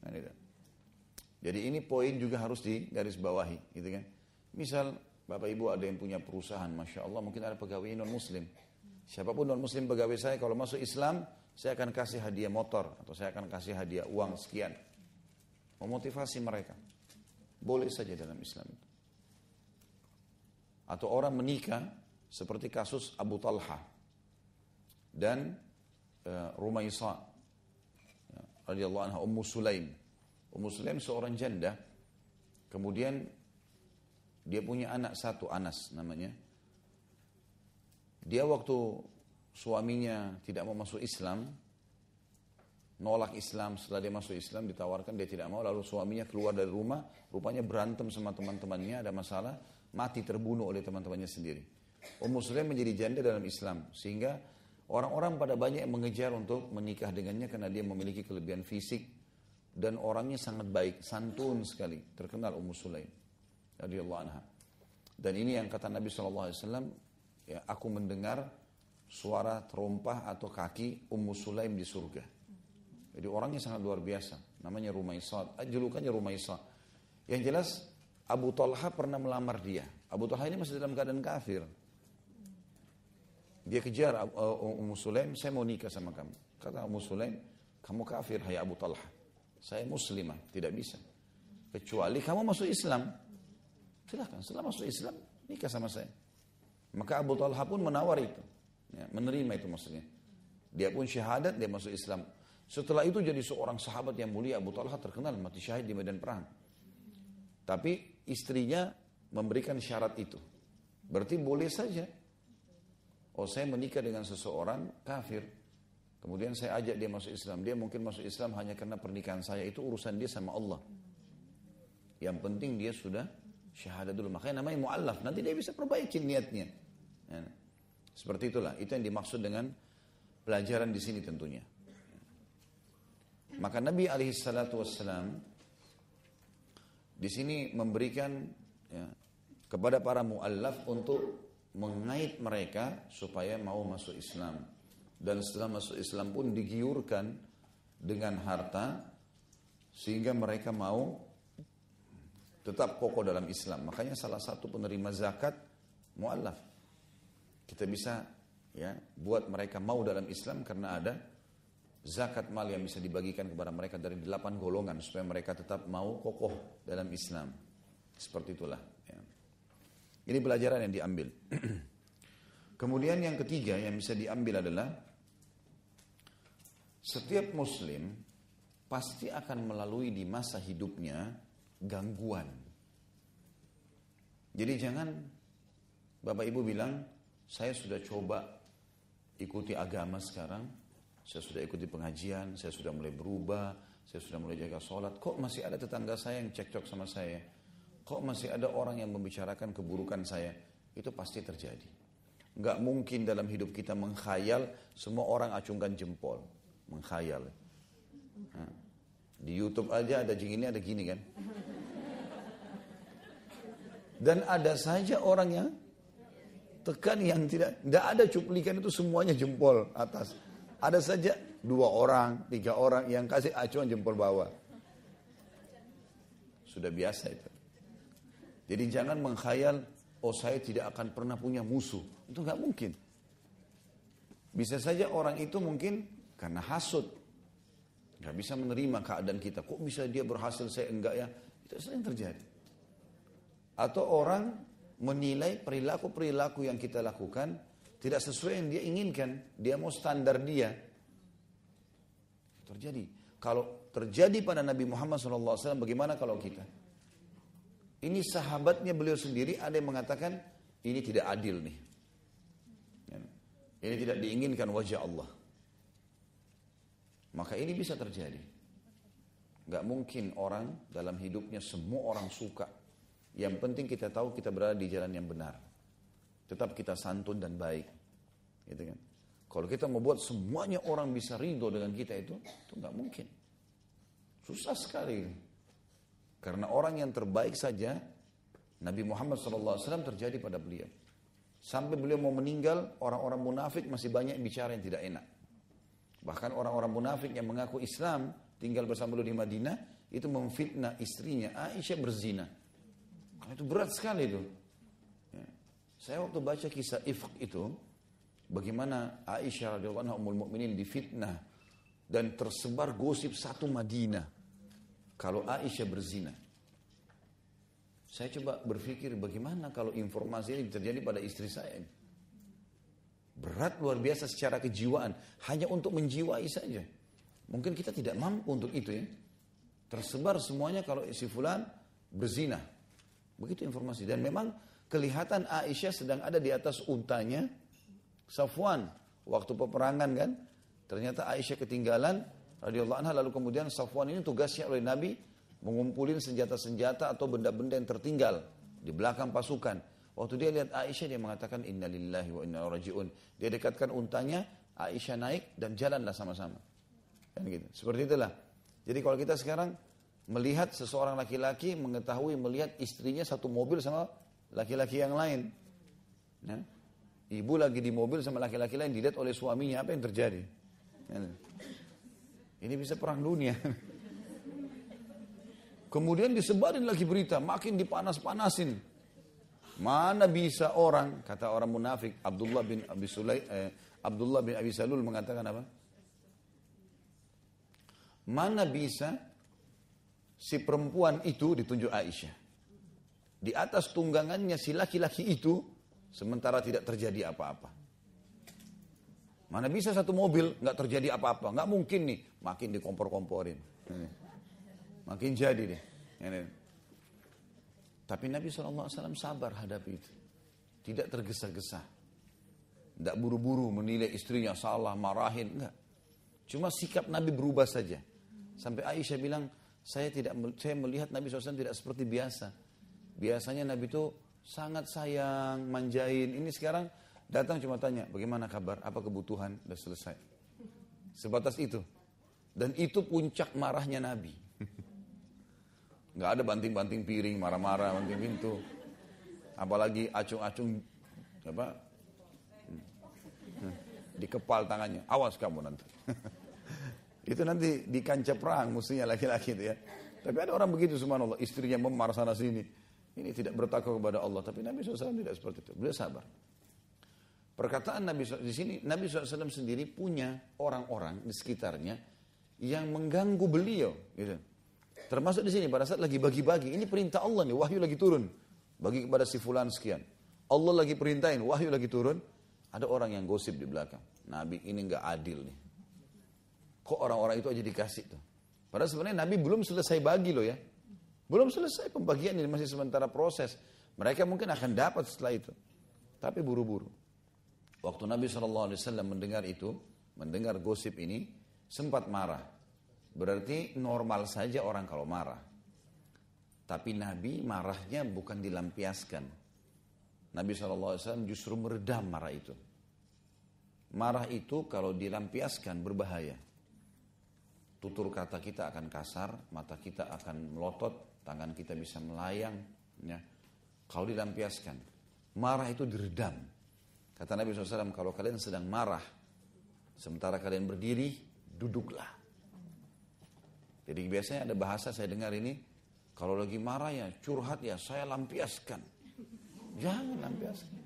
Nah, gitu. Jadi ini poin juga harus digarisbawahi, gitu kan. Misal Bapak Ibu ada yang punya perusahaan, Masya Allah mungkin ada pegawai non-muslim. Siapapun non-muslim pegawai saya kalau masuk Islam, saya akan kasih hadiah motor atau saya akan kasih hadiah uang sekian. Memotivasi mereka. Boleh saja dalam Islam itu. Atau orang menikah seperti kasus Abu Talha dan e, Rumaisa ya, radhiyallahu anha Ummu Sulaim. Ummu Sulaim seorang janda. Kemudian dia punya anak satu Anas namanya. Dia waktu suaminya tidak mau masuk Islam, nolak Islam, setelah dia masuk Islam ditawarkan dia tidak mau, lalu suaminya keluar dari rumah, rupanya berantem sama teman-temannya, ada masalah, mati terbunuh oleh teman-temannya sendiri. Ummu Sulaim menjadi janda dalam Islam, sehingga orang-orang pada banyak yang mengejar untuk menikah dengannya karena dia memiliki kelebihan fisik dan orangnya sangat baik, santun sekali, terkenal Ummu Sulaim radhiyallahu anha. Dan ini yang kata Nabi SAW, ya, aku mendengar suara terompah atau kaki Ummu Sulaim di surga. Jadi orangnya sangat luar biasa. Namanya Rumaisa. Ah, julukannya Rumaisa. Yang jelas Abu Talha pernah melamar dia. Abu Talha ini masih dalam keadaan kafir. Dia kejar uh, uh, Ummu Sulaim, saya mau nikah sama kamu. Kata Ummu Sulaim, kamu kafir, hai Abu Talha. Saya muslimah, tidak bisa. Kecuali kamu masuk Islam. Silahkan, setelah masuk Islam, nikah sama saya. Maka Abu Talha pun menawar itu. Ya, menerima itu maksudnya. Dia pun syahadat, dia masuk Islam. Setelah itu jadi seorang sahabat yang mulia Abu Talha terkenal mati syahid di medan perang. Tapi istrinya memberikan syarat itu. Berarti boleh saja. Oh saya menikah dengan seseorang kafir. Kemudian saya ajak dia masuk Islam. Dia mungkin masuk Islam hanya karena pernikahan saya. Itu urusan dia sama Allah. Yang penting dia sudah syahadat dulu. Makanya namanya mu'allaf. Nanti dia bisa perbaiki niatnya. Ya. Seperti itulah, itu yang dimaksud dengan pelajaran di sini tentunya. Maka Nabi alaihi salatu wassalam di sini memberikan ya, kepada para muallaf untuk mengait mereka supaya mau masuk Islam. Dan setelah masuk Islam pun digiurkan dengan harta sehingga mereka mau tetap kokoh dalam Islam. Makanya salah satu penerima zakat muallaf. Kita bisa ya buat mereka mau dalam Islam karena ada zakat mal yang bisa dibagikan kepada mereka dari delapan golongan supaya mereka tetap mau kokoh dalam Islam. Seperti itulah. Ya. Ini pelajaran yang diambil. Kemudian yang ketiga yang bisa diambil adalah setiap muslim pasti akan melalui di masa hidupnya gangguan. Jadi jangan Bapak Ibu bilang, saya sudah coba ikuti agama sekarang, saya sudah ikuti pengajian, saya sudah mulai berubah, saya sudah mulai jaga sholat. Kok masih ada tetangga saya yang cekcok sama saya? Kok masih ada orang yang membicarakan keburukan saya? Itu pasti terjadi. Nggak mungkin dalam hidup kita mengkhayal semua orang acungkan jempol. Mengkhayal. di Youtube aja ada jing ini ada gini kan. Dan ada saja orang yang tekan yang tidak, tidak ada cuplikan itu semuanya jempol atas. Ada saja dua orang, tiga orang yang kasih acuan jempol bawah. Sudah biasa itu. Jadi jangan mengkhayal, oh saya tidak akan pernah punya musuh. Itu nggak mungkin. Bisa saja orang itu mungkin karena hasut. Nggak bisa menerima keadaan kita. Kok bisa dia berhasil, saya enggak ya? Itu sering terjadi. Atau orang menilai perilaku-perilaku yang kita lakukan tidak sesuai yang dia inginkan. Dia mau standar dia. Terjadi. Kalau terjadi pada Nabi Muhammad SAW, bagaimana kalau kita? Ini sahabatnya beliau sendiri ada yang mengatakan, ini tidak adil nih. Ya. Ini tidak diinginkan wajah Allah. Maka ini bisa terjadi. Gak mungkin orang dalam hidupnya semua orang suka yang penting kita tahu kita berada di jalan yang benar. Tetap kita santun dan baik. Gitu kan. Kalau kita mau buat semuanya orang bisa ridho dengan kita itu, itu nggak mungkin. Susah sekali. Karena orang yang terbaik saja, Nabi Muhammad SAW terjadi pada beliau. Sampai beliau mau meninggal, orang-orang munafik masih banyak bicara yang tidak enak. Bahkan orang-orang munafik yang mengaku Islam, tinggal bersama beliau di Madinah, itu memfitnah istrinya Aisyah berzina. Itu berat sekali itu. Ya. Saya waktu baca kisah Ifq itu, bagaimana Aisyah radhiyallahu anha ummul mukminin difitnah dan tersebar gosip satu Madinah kalau Aisyah berzina. Saya coba berpikir bagaimana kalau informasi ini terjadi pada istri saya. Berat luar biasa secara kejiwaan, hanya untuk menjiwai saja. Mungkin kita tidak mampu untuk itu ya. Tersebar semuanya kalau si fulan berzina. Begitu informasi. Dan iya. memang kelihatan Aisyah sedang ada di atas untanya Safwan. Waktu peperangan kan. Ternyata Aisyah ketinggalan. radhiyallahu anha lalu kemudian Safwan ini tugasnya oleh Nabi mengumpulin senjata-senjata atau benda-benda yang tertinggal di belakang pasukan. Waktu dia lihat Aisyah dia mengatakan innalillahi wa inna rajiun. Dia dekatkan untanya, Aisyah naik dan jalanlah sama-sama. Kan gitu. Seperti itulah. Jadi kalau kita sekarang melihat seseorang laki-laki mengetahui melihat istrinya satu mobil sama laki-laki yang lain. Ya. ibu lagi di mobil sama laki-laki lain dilihat oleh suaminya apa yang terjadi? Ya. Ini bisa perang dunia. Kemudian disebarin lagi berita, makin dipanas-panasin. Mana bisa orang, kata orang munafik, Abdullah bin Abi Sulay, eh, Abdullah bin Abi Salul mengatakan apa? Mana bisa si perempuan itu ditunjuk Aisyah. Di atas tunggangannya si laki-laki itu sementara tidak terjadi apa-apa. Mana bisa satu mobil nggak terjadi apa-apa? Nggak mungkin nih, makin dikompor-komporin. Makin jadi deh. Tapi Nabi SAW sabar hadapi itu. Tidak tergesa-gesa. Tidak buru-buru menilai istrinya salah, marahin. Enggak. Cuma sikap Nabi berubah saja. Sampai Aisyah bilang, saya tidak saya melihat Nabi SAW tidak seperti biasa. Biasanya Nabi itu sangat sayang, manjain. Ini sekarang datang cuma tanya, bagaimana kabar, apa kebutuhan, udah selesai. Sebatas itu. Dan itu puncak marahnya Nabi. Gak ada banting-banting piring, marah-marah, banting pintu. Apalagi acung-acung apa kepal tangannya. Awas kamu nanti. Itu nanti di kancah perang mestinya laki-laki itu ya. Tapi ada orang begitu subhanallah, istrinya memar sana sini. Ini tidak bertakwa kepada Allah, tapi Nabi SAW tidak seperti itu. Beliau sabar. Perkataan Nabi SAW di sini, Nabi SAW sendiri punya orang-orang di sekitarnya yang mengganggu beliau. Gitu. Termasuk di sini pada saat lagi bagi-bagi, ini perintah Allah nih, wahyu lagi turun. Bagi kepada si fulan sekian. Allah lagi perintahin, wahyu lagi turun. Ada orang yang gosip di belakang. Nabi ini nggak adil nih. Kok orang-orang itu aja dikasih tuh? Padahal sebenarnya Nabi belum selesai bagi loh ya. Belum selesai pembagian ini masih sementara proses. Mereka mungkin akan dapat setelah itu. Tapi buru-buru. Waktu Nabi SAW mendengar itu, mendengar gosip ini, sempat marah. Berarti normal saja orang kalau marah. Tapi Nabi marahnya bukan dilampiaskan. Nabi SAW justru meredam marah itu. Marah itu kalau dilampiaskan berbahaya tutur kata kita akan kasar, mata kita akan melotot, tangan kita bisa melayang, ya. Kalau dilampiaskan, marah itu diredam. Kata Nabi SAW, kalau kalian sedang marah, sementara kalian berdiri, duduklah. Jadi biasanya ada bahasa saya dengar ini, kalau lagi marah ya, curhat ya, saya lampiaskan. Jangan lampiaskan.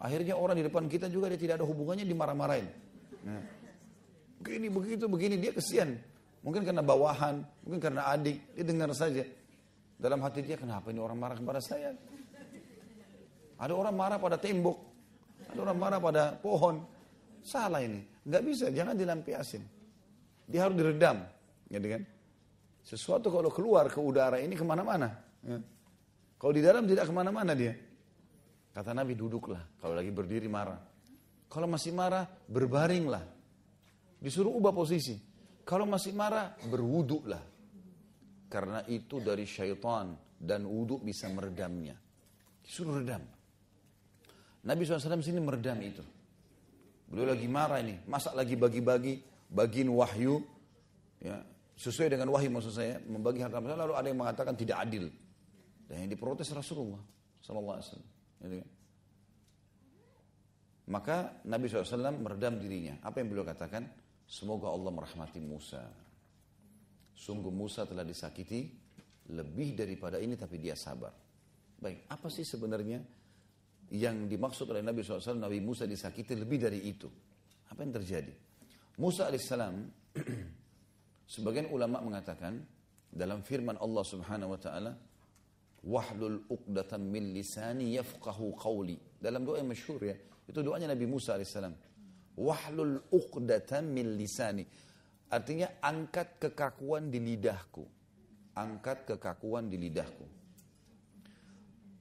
Akhirnya orang di depan kita juga dia tidak ada hubungannya dimarah-marahin. Nah begini, begitu, begini. Dia kesian. Mungkin karena bawahan, mungkin karena adik. Dia dengar saja. Dalam hati dia, kenapa ini orang marah kepada saya? Ada orang marah pada tembok. Ada orang marah pada pohon. Salah ini. Nggak bisa, jangan dilampiasin. Dia harus diredam. Gitu kan? Sesuatu kalau keluar ke udara ini kemana-mana. Ya. Kalau di dalam tidak kemana-mana dia. Kata Nabi duduklah. Kalau lagi berdiri marah. Kalau masih marah berbaringlah. Disuruh ubah posisi. Kalau masih marah, berwuduklah. Karena itu dari syaitan dan wuduk bisa meredamnya. Disuruh redam. Nabi SAW sini meredam itu. Beliau lagi marah ini, masa lagi bagi-bagi, bagiin wahyu, ya, sesuai dengan wahyu maksud saya, membagi harta masalah, lalu ada yang mengatakan tidak adil. Dan yang diprotes Rasulullah SAW. Ya, Maka Nabi SAW meredam dirinya. Apa yang beliau katakan? Semoga Allah merahmati Musa. Sungguh Musa telah disakiti lebih daripada ini tapi dia sabar. Baik, apa sih sebenarnya yang dimaksud oleh Nabi SAW, Nabi Musa disakiti lebih dari itu. Apa yang terjadi? Musa alaihissalam, sebagian ulama mengatakan, dalam firman Allah subhanahu wa ta'ala, Wahdul uqdatan min lisani yafqahu qawli. Dalam doa yang masyur ya. Itu doanya Nabi Musa alaihissalam. Wahlul uqdatam min lisani. Artinya angkat kekakuan di lidahku. Angkat kekakuan di lidahku.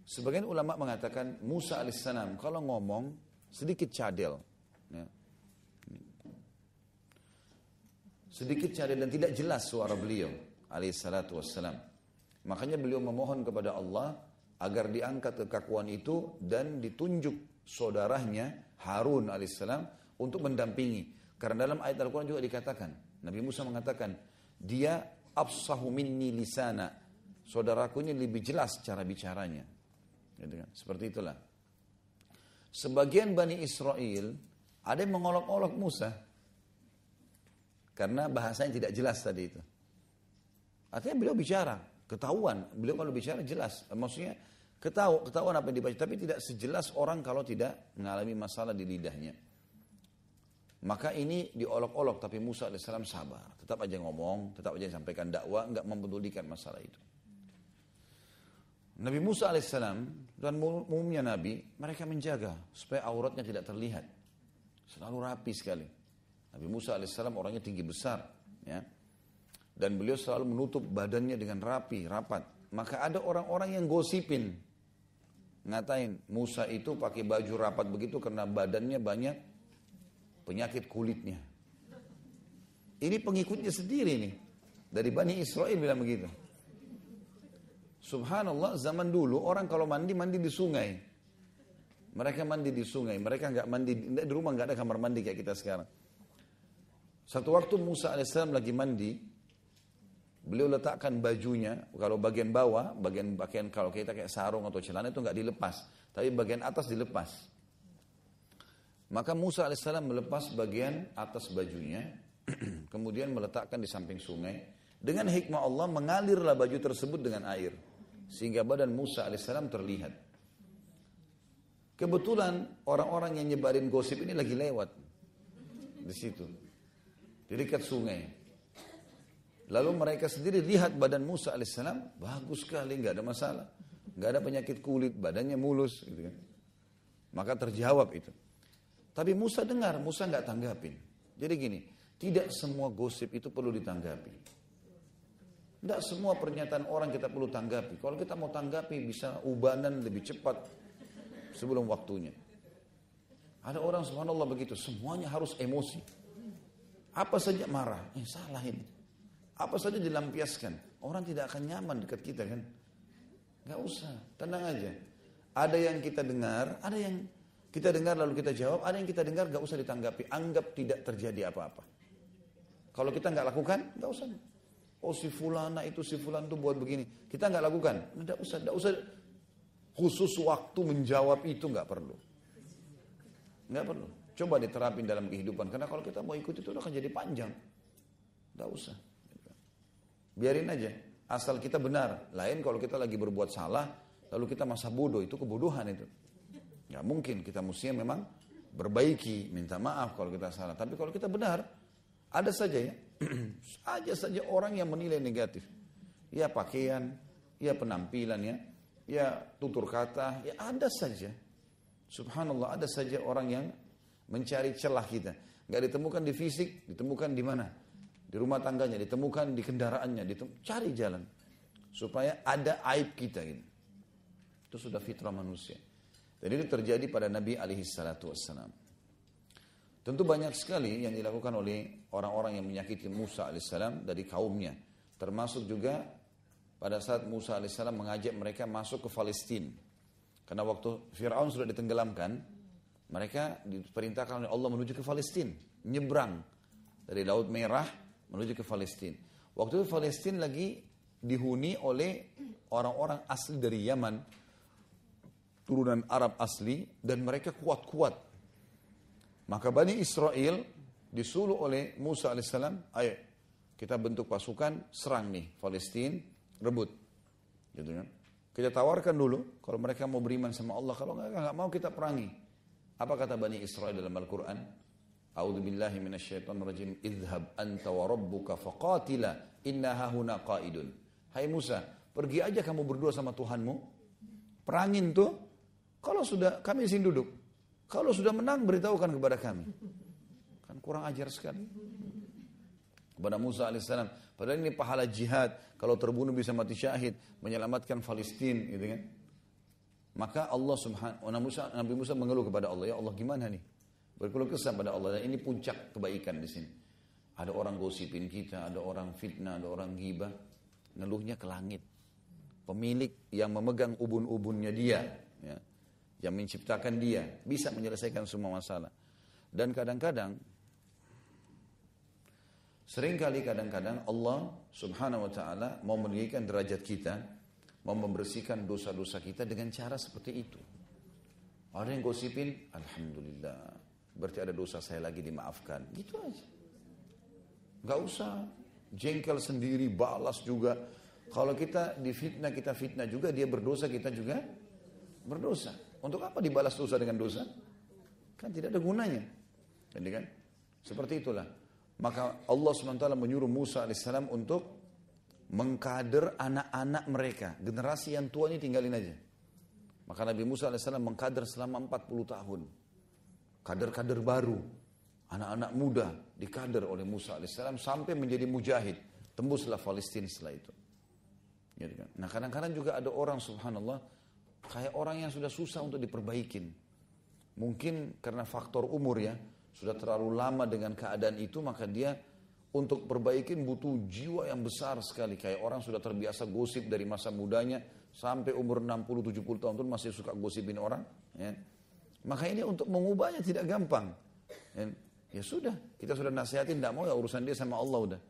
Sebagian ulama mengatakan Musa alaihissalam kalau ngomong sedikit cadel. Ya. Sedikit cadel dan tidak jelas suara beliau alaihissalatu wassalam. Makanya beliau memohon kepada Allah agar diangkat kekakuan itu dan ditunjuk saudaranya Harun alaihissalam untuk mendampingi. Karena dalam ayat Al-Quran juga dikatakan, Nabi Musa mengatakan, dia absahu minni lisana. Saudaraku ini lebih jelas cara bicaranya. Gitu kan? Seperti itulah. Sebagian Bani Israel, ada yang mengolok-olok Musa. Karena bahasanya tidak jelas tadi itu. Artinya beliau bicara, ketahuan. Beliau kalau bicara jelas. Maksudnya ketahuan apa yang dibaca. Tapi tidak sejelas orang kalau tidak mengalami masalah di lidahnya. Maka ini diolok-olok tapi Musa AS sabar. Tetap aja ngomong, tetap aja sampaikan dakwah, nggak mempedulikan masalah itu. Nabi Musa AS dan umumnya Nabi, mereka menjaga supaya auratnya tidak terlihat. Selalu rapi sekali. Nabi Musa AS orangnya tinggi besar. ya Dan beliau selalu menutup badannya dengan rapi, rapat. Maka ada orang-orang yang gosipin. Ngatain, Musa itu pakai baju rapat begitu karena badannya banyak penyakit kulitnya. Ini pengikutnya sendiri nih dari Bani Israel bilang begitu. Subhanallah zaman dulu orang kalau mandi mandi di sungai. Mereka mandi di sungai, mereka nggak mandi di rumah nggak ada kamar mandi kayak kita sekarang. Satu waktu Musa alaihissalam lagi mandi, beliau letakkan bajunya kalau bagian bawah, bagian bagian kalau kita kayak sarung atau celana itu nggak dilepas, tapi bagian atas dilepas. Maka Musa AS melepas bagian atas bajunya, kemudian meletakkan di samping sungai. Dengan hikmah Allah mengalirlah baju tersebut dengan air. Sehingga badan Musa AS terlihat. Kebetulan orang-orang yang nyebarin gosip ini lagi lewat. Di situ. Di dekat sungai. Lalu mereka sendiri lihat badan Musa alaihissalam bagus sekali, nggak ada masalah, nggak ada penyakit kulit, badannya mulus, gitu kan. Maka terjawab itu. Tapi Musa dengar, Musa nggak tanggapin. Jadi gini, tidak semua gosip itu perlu ditanggapi. Tidak semua pernyataan orang kita perlu tanggapi. Kalau kita mau tanggapi bisa ubanan lebih cepat sebelum waktunya. Ada orang subhanallah begitu, semuanya harus emosi. Apa saja marah, eh salah ini. Apa saja dilampiaskan, orang tidak akan nyaman dekat kita kan. Gak usah, tenang aja. Ada yang kita dengar, ada yang kita dengar lalu kita jawab, ada yang kita dengar gak usah ditanggapi, anggap tidak terjadi apa-apa. Kalau kita nggak lakukan, nggak usah. Oh si fulana itu si fulan tuh buat begini, kita nggak lakukan, nggak usah, nggak usah. Khusus waktu menjawab itu nggak perlu, nggak perlu. Coba diterapin dalam kehidupan, karena kalau kita mau ikut itu akan jadi panjang, nggak usah. Biarin aja, asal kita benar. Lain kalau kita lagi berbuat salah, lalu kita masa bodoh itu kebodohan itu. Nggak mungkin kita mestinya memang berbaiki, minta maaf kalau kita salah. Tapi kalau kita benar, ada saja ya, ada saja orang yang menilai negatif. Ya pakaian, ya penampilan ya, ya tutur kata, ya ada saja. Subhanallah ada saja orang yang mencari celah kita. Gak ditemukan di fisik, ditemukan di mana? Di rumah tangganya, ditemukan di kendaraannya, ditem cari jalan supaya ada aib kita ini. Itu sudah fitrah manusia. Dan itu terjadi pada Nabi alaihi salatu wassalam. Tentu banyak sekali yang dilakukan oleh orang-orang yang menyakiti Musa alaihissalam dari kaumnya. Termasuk juga pada saat Musa alaihissalam mengajak mereka masuk ke Palestina. Karena waktu Fir'aun sudah ditenggelamkan, mereka diperintahkan oleh Allah menuju ke Palestina, nyebrang dari Laut Merah menuju ke Palestina. Waktu itu Palestina lagi dihuni oleh orang-orang asli dari Yaman turunan Arab asli dan mereka kuat-kuat. Maka Bani Israel disuruh oleh Musa alaihissalam, ayo kita bentuk pasukan serang nih Palestina, rebut. Gitu kan? Kita tawarkan dulu kalau mereka mau beriman sama Allah, kalau nggak nggak mau kita perangi. Apa kata Bani Israel dalam Al-Quran? A'udzu billahi minasyaitonir rajim. Idhab anta wa rabbuka faqatila inna huna qaidun. Hai Musa, pergi aja kamu berdua sama Tuhanmu. Perangin tuh kalau sudah kami izin duduk. Kalau sudah menang beritahukan kepada kami. Kan kurang ajar sekali. Kepada Musa alaihissalam. Padahal ini pahala jihad. Kalau terbunuh bisa mati syahid. Menyelamatkan Palestina gitu kan. Maka Allah subhanahu Nabi Musa, Nabi Musa mengeluh kepada Allah. Ya Allah gimana nih? Berkeluh kesah pada Allah. Dan ini puncak kebaikan di sini. Ada orang gosipin kita, ada orang fitnah, ada orang ghibah. Ngeluhnya ke langit. Pemilik yang memegang ubun-ubunnya dia. Ya yang menciptakan dia, bisa menyelesaikan semua masalah. Dan kadang-kadang, seringkali kadang-kadang Allah subhanahu wa ta'ala mau meninggikan derajat kita, mau membersihkan dosa-dosa kita dengan cara seperti itu. Ada yang gosipin, Alhamdulillah, berarti ada dosa saya lagi dimaafkan. Gitu aja. Gak usah jengkel sendiri, balas juga. Kalau kita difitnah, kita fitnah juga, dia berdosa, kita juga berdosa. Untuk apa dibalas dosa dengan dosa? Kan tidak ada gunanya. Jadi kan? Seperti itulah. Maka Allah SWT menyuruh Musa AS untuk mengkader anak-anak mereka. Generasi yang tua ini tinggalin aja. Maka Nabi Musa AS mengkader selama 40 tahun. Kader-kader baru. Anak-anak muda dikader oleh Musa AS sampai menjadi mujahid. Tembuslah Palestina setelah itu. Kan, nah kadang-kadang juga ada orang subhanallah Kayak orang yang sudah susah untuk diperbaikin. Mungkin karena faktor umur ya, sudah terlalu lama dengan keadaan itu maka dia untuk perbaikin butuh jiwa yang besar sekali. Kayak orang sudah terbiasa gosip dari masa mudanya sampai umur 60-70 tahun pun masih suka gosipin orang. Ya. Maka ini untuk mengubahnya tidak gampang. Ya, ya sudah, kita sudah nasihatin, tidak mau ya urusan dia sama Allah udah.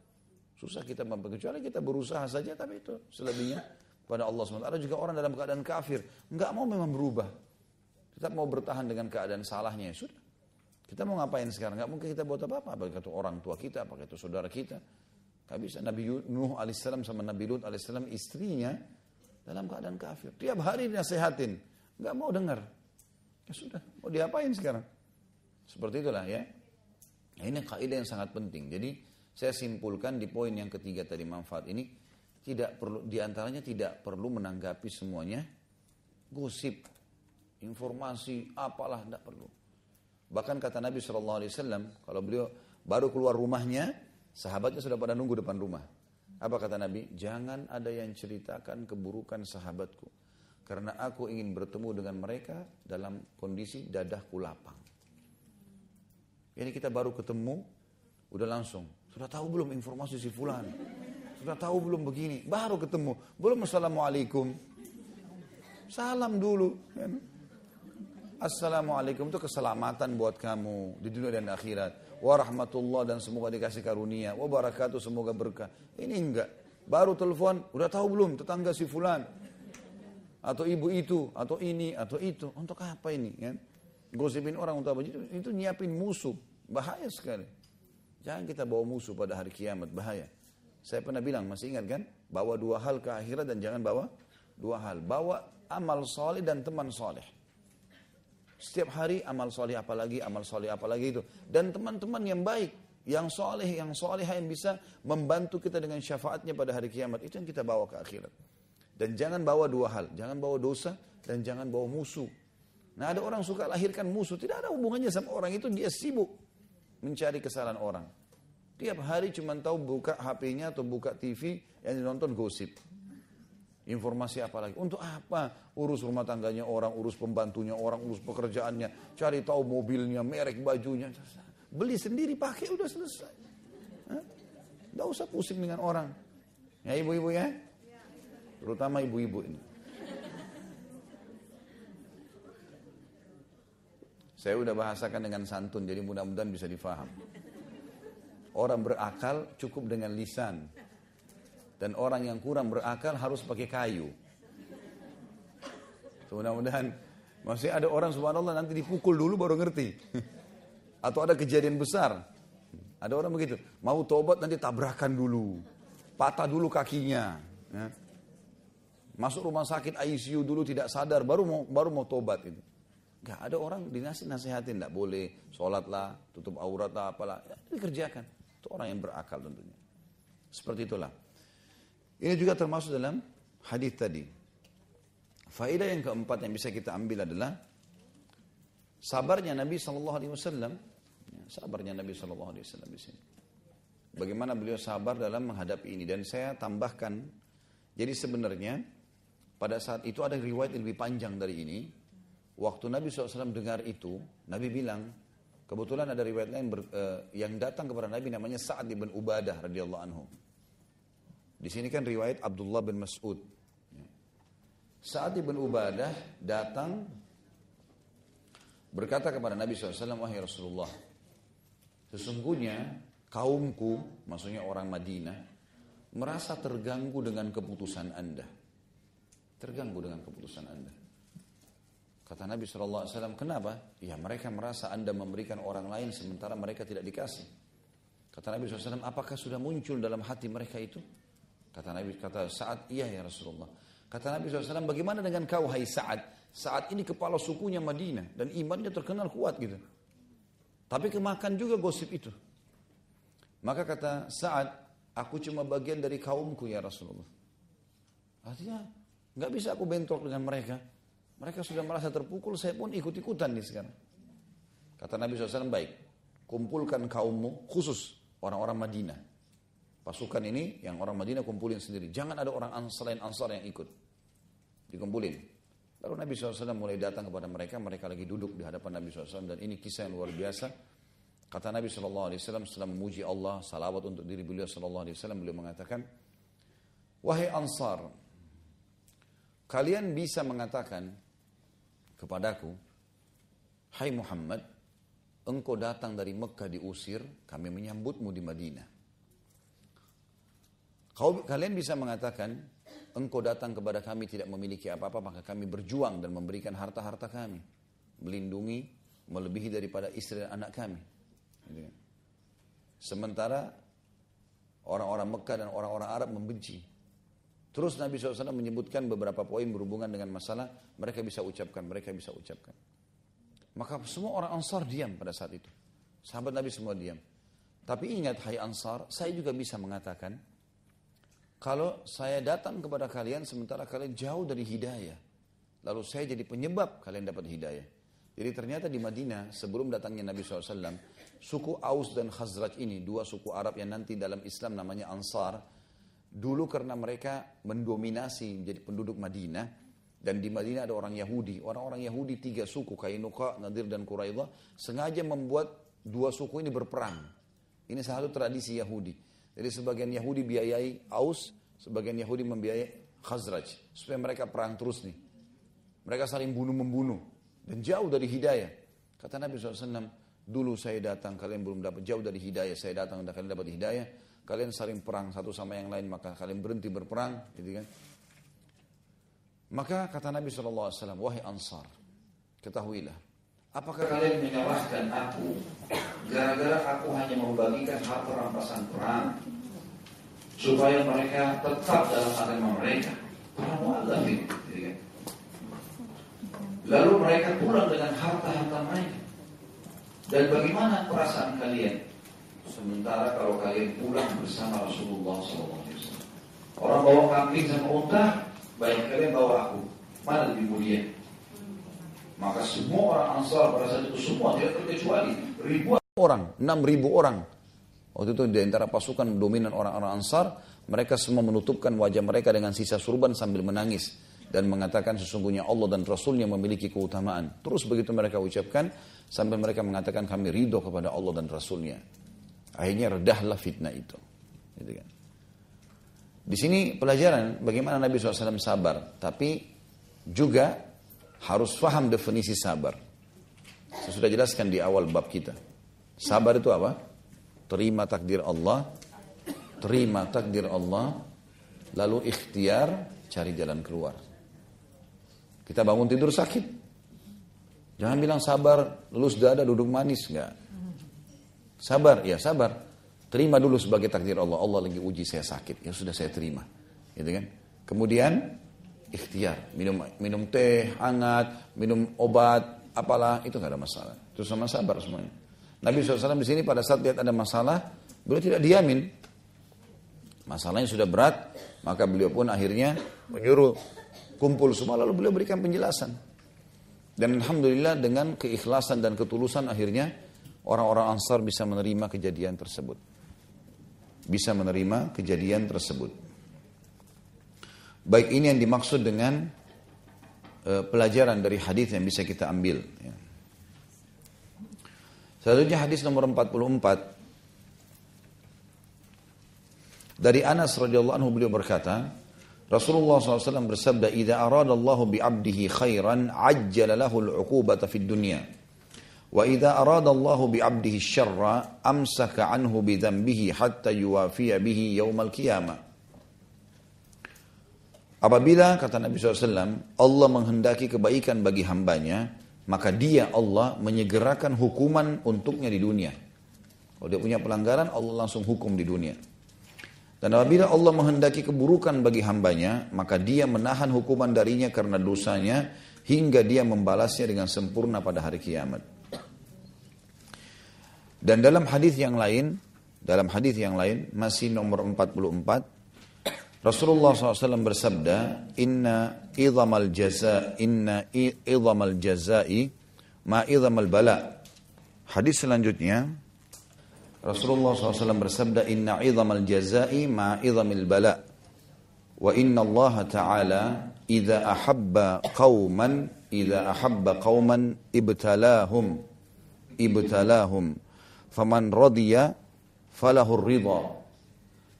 Susah kita mampu, kecuali kita berusaha saja tapi itu selebihnya kepada Allah SWT. Ada juga orang dalam keadaan kafir, nggak mau memang berubah. kita mau bertahan dengan keadaan salahnya, ya sudah. Kita mau ngapain sekarang? Nggak mungkin kita buat apa-apa, apakah itu orang tua kita, apakah itu saudara kita. Gak bisa, Nabi Nuh alaihissalam sama Nabi Lut alaihissalam istrinya dalam keadaan kafir. Tiap hari dinasehatin, nggak mau dengar. Ya sudah, mau diapain sekarang? Seperti itulah ya. Nah, ini kaidah yang sangat penting. Jadi saya simpulkan di poin yang ketiga tadi manfaat ini tidak perlu diantaranya tidak perlu menanggapi semuanya gosip, informasi, apalah tidak perlu. Bahkan kata Nabi Shallallahu Alaihi Wasallam kalau beliau baru keluar rumahnya, sahabatnya sudah pada nunggu depan rumah. Apa kata Nabi? Jangan ada yang ceritakan keburukan sahabatku. Karena aku ingin bertemu dengan mereka dalam kondisi dadahku lapang. Ini kita baru ketemu, udah langsung. Sudah tahu belum informasi si Fulan? Sudah tahu belum begini? Baru ketemu. Belum Assalamualaikum. Salam dulu. Kan? Assalamualaikum itu keselamatan buat kamu di dunia dan akhirat. Warahmatullah dan semoga dikasih karunia. Wabarakatuh semoga berkah. Ini enggak. Baru telepon, udah tahu belum tetangga si fulan? Atau ibu itu, atau ini, atau itu. Untuk apa ini? Ya? Gosipin orang untuk apa? Itu, itu nyiapin musuh. Bahaya sekali. Jangan kita bawa musuh pada hari kiamat. Bahaya. Saya pernah bilang, masih ingat kan? Bawa dua hal ke akhirat dan jangan bawa dua hal. Bawa amal soleh dan teman soleh. Setiap hari amal soleh apalagi, amal soleh apalagi itu. Dan teman-teman yang baik, yang soleh, yang soleh yang bisa membantu kita dengan syafaatnya pada hari kiamat. Itu yang kita bawa ke akhirat. Dan jangan bawa dua hal. Jangan bawa dosa dan jangan bawa musuh. Nah ada orang suka lahirkan musuh. Tidak ada hubungannya sama orang itu. Dia sibuk mencari kesalahan orang. Tiap hari cuma tahu buka HP-nya atau buka TV yang ditonton gosip. Informasi apa lagi? Untuk apa? Urus rumah tangganya orang, urus pembantunya orang, urus pekerjaannya, cari tahu mobilnya, merek bajunya. Beli sendiri, pakai udah selesai. Tidak usah pusing dengan orang. Ya ibu-ibu ya. Terutama ibu-ibu ini. Saya udah bahasakan dengan santun, jadi mudah-mudahan bisa difaham. Orang berakal cukup dengan lisan. Dan orang yang kurang berakal harus pakai kayu. mudah-mudahan masih ada orang subhanallah nanti dipukul dulu baru ngerti. Atau ada kejadian besar. Ada orang begitu. Mau tobat nanti tabrakan dulu. Patah dulu kakinya. Ya. Masuk rumah sakit ICU dulu tidak sadar, baru mau baru mau tobat itu. Gak ada orang dinasih nasihatin, tidak boleh sholat lah, tutup aurat lah, apalah, ya, dikerjakan. Itu orang yang berakal tentunya. Seperti itulah. Ini juga termasuk dalam hadis tadi. Faedah yang keempat yang bisa kita ambil adalah sabarnya Nabi Shallallahu Alaihi Wasallam. Ya, sabarnya Nabi Shallallahu Alaihi Wasallam di sini. Bagaimana beliau sabar dalam menghadapi ini dan saya tambahkan. Jadi sebenarnya pada saat itu ada riwayat yang lebih panjang dari ini. Waktu Nabi SAW dengar itu, Nabi bilang, Kebetulan ada riwayat lain ber, eh, yang datang kepada Nabi namanya Sa'ad bin Ubadah radhiyallahu anhu. Di sini kan riwayat Abdullah bin Mas'ud. Sa'ad bin Ubadah datang berkata kepada Nabi SAW, Wahai Rasulullah, sesungguhnya kaumku, maksudnya orang Madinah, merasa terganggu dengan keputusan Anda. Terganggu dengan keputusan Anda. Kata Nabi SAW, kenapa? Ya mereka merasa Anda memberikan orang lain sementara mereka tidak dikasih. Kata Nabi SAW, apakah sudah muncul dalam hati mereka itu? Kata Nabi kata saat iya ya Rasulullah. Kata Nabi SAW, bagaimana dengan kau hai saat Saat ini kepala sukunya Madinah dan imannya terkenal kuat gitu. Tapi kemakan juga gosip itu. Maka kata saat aku cuma bagian dari kaumku ya Rasulullah. Artinya, nggak bisa aku bentrok dengan mereka. Mereka sudah merasa terpukul, saya pun ikut-ikutan nih sekarang. Kata Nabi SAW, baik, kumpulkan kaummu khusus orang-orang Madinah. Pasukan ini yang orang Madinah kumpulin sendiri. Jangan ada orang ansar lain ansar yang ikut. Dikumpulin. Lalu Nabi SAW mulai datang kepada mereka, mereka lagi duduk di hadapan Nabi SAW. Dan ini kisah yang luar biasa. Kata Nabi SAW setelah memuji Allah, salawat untuk diri beliau SAW, beliau mengatakan, Wahai ansar, kalian bisa mengatakan, kepadaku, Hai Muhammad, engkau datang dari Mekah diusir, kami menyambutmu di Madinah. Kau, kalian bisa mengatakan, engkau datang kepada kami tidak memiliki apa-apa, maka kami berjuang dan memberikan harta-harta kami. Melindungi, melebihi daripada istri dan anak kami. Gitu kan. Sementara orang-orang Mekah dan orang-orang Arab membenci. Terus Nabi SAW menyebutkan beberapa poin berhubungan dengan masalah mereka bisa ucapkan, mereka bisa ucapkan. Maka semua orang Ansar diam pada saat itu. Sahabat Nabi semua diam. Tapi ingat hai Ansar, saya juga bisa mengatakan, kalau saya datang kepada kalian sementara kalian jauh dari hidayah, lalu saya jadi penyebab kalian dapat hidayah. Jadi ternyata di Madinah sebelum datangnya Nabi SAW, suku Aus dan Khazraj ini, dua suku Arab yang nanti dalam Islam namanya Ansar, Dulu karena mereka mendominasi menjadi penduduk Madinah dan di Madinah ada orang Yahudi. Orang-orang Yahudi tiga suku Kainuka, Nadir dan Quraidah sengaja membuat dua suku ini berperang. Ini salah satu tradisi Yahudi. Jadi sebagian Yahudi biayai Aus, sebagian Yahudi membiayai Khazraj supaya mereka perang terus nih. Mereka saling bunuh membunuh dan jauh dari hidayah. Kata Nabi SAW, dulu saya datang kalian belum dapat jauh dari hidayah, saya datang dan kalian dapat hidayah kalian saling perang satu sama yang lain maka kalian berhenti berperang gitu kan maka kata Nabi SAW wahai ansar ketahuilah apakah kalian menyalahkan aku gara-gara aku hanya membagikan harta rampasan perang supaya mereka tetap dalam agama mereka gitu kan? lalu mereka pulang dengan harta-harta mereka dan bagaimana perasaan kalian Sementara kalau kalian pulang bersama Rasulullah SAW. Orang bawa kambing sama unta, baik kalian bawa aku. Mana lebih mulia? Maka semua orang Ansar pada saat itu semua tidak terkecuali ribuan orang, ribu orang. Waktu itu di antara pasukan dominan orang-orang Ansar, mereka semua menutupkan wajah mereka dengan sisa surban sambil menangis dan mengatakan sesungguhnya Allah dan Rasulnya memiliki keutamaan. Terus begitu mereka ucapkan sampai mereka mengatakan kami ridho kepada Allah dan Rasulnya. Akhirnya redahlah fitnah itu. Gitu kan. Di sini pelajaran bagaimana Nabi SAW sabar, tapi juga harus faham definisi sabar. Saya sudah jelaskan di awal bab kita. Sabar itu apa? Terima takdir Allah, terima takdir Allah, lalu ikhtiar cari jalan keluar. Kita bangun tidur sakit. Jangan bilang sabar, lulus dada, duduk manis, enggak. Sabar, ya sabar. Terima dulu sebagai takdir Allah. Allah lagi uji saya sakit. Ya sudah saya terima. Gitu kan? Kemudian ikhtiar, minum minum teh hangat, minum obat, apalah itu nggak ada masalah. Terus sama sabar semuanya. Nabi SAW di sini pada saat lihat ada masalah, beliau tidak diamin. Masalahnya sudah berat, maka beliau pun akhirnya menyuruh kumpul semua lalu beliau berikan penjelasan. Dan alhamdulillah dengan keikhlasan dan ketulusan akhirnya orang-orang Ansar bisa menerima kejadian tersebut. Bisa menerima kejadian tersebut. Baik ini yang dimaksud dengan uh, pelajaran dari hadis yang bisa kita ambil. Ya. Selanjutnya hadis nomor 44 dari Anas radhiyallahu anhu beliau berkata, Rasulullah SAW bersabda, "Idza Allah bi 'abdihi khairan, ajjala lahu al-'uqubata fid dunya." وإذا أراد الله bi الشر أمسك عنه بذنبه حتى يوافي به يوم bihi Apabila kata Nabi SAW, Allah menghendaki kebaikan bagi hambanya, maka dia Allah menyegerakan hukuman untuknya di dunia. Kalau dia punya pelanggaran, Allah langsung hukum di dunia. Dan apabila Allah menghendaki keburukan bagi hambanya, maka dia menahan hukuman darinya karena dosanya, hingga dia membalasnya dengan sempurna pada hari kiamat. Dan dalam hadis yang lain, dalam hadis yang lain masih nomor 44 Rasulullah SAW bersabda, "Inna idhamal jaza, inna idhamal jazai ma idhamal bala." Hadis selanjutnya Rasulullah SAW bersabda, "Inna idhamal jazai ma idhamil bala." Wa inna Allah Ta'ala ida ahabba qauman ida ahabba qauman ibtalahum ibtalahum faman radiya falahur ridha.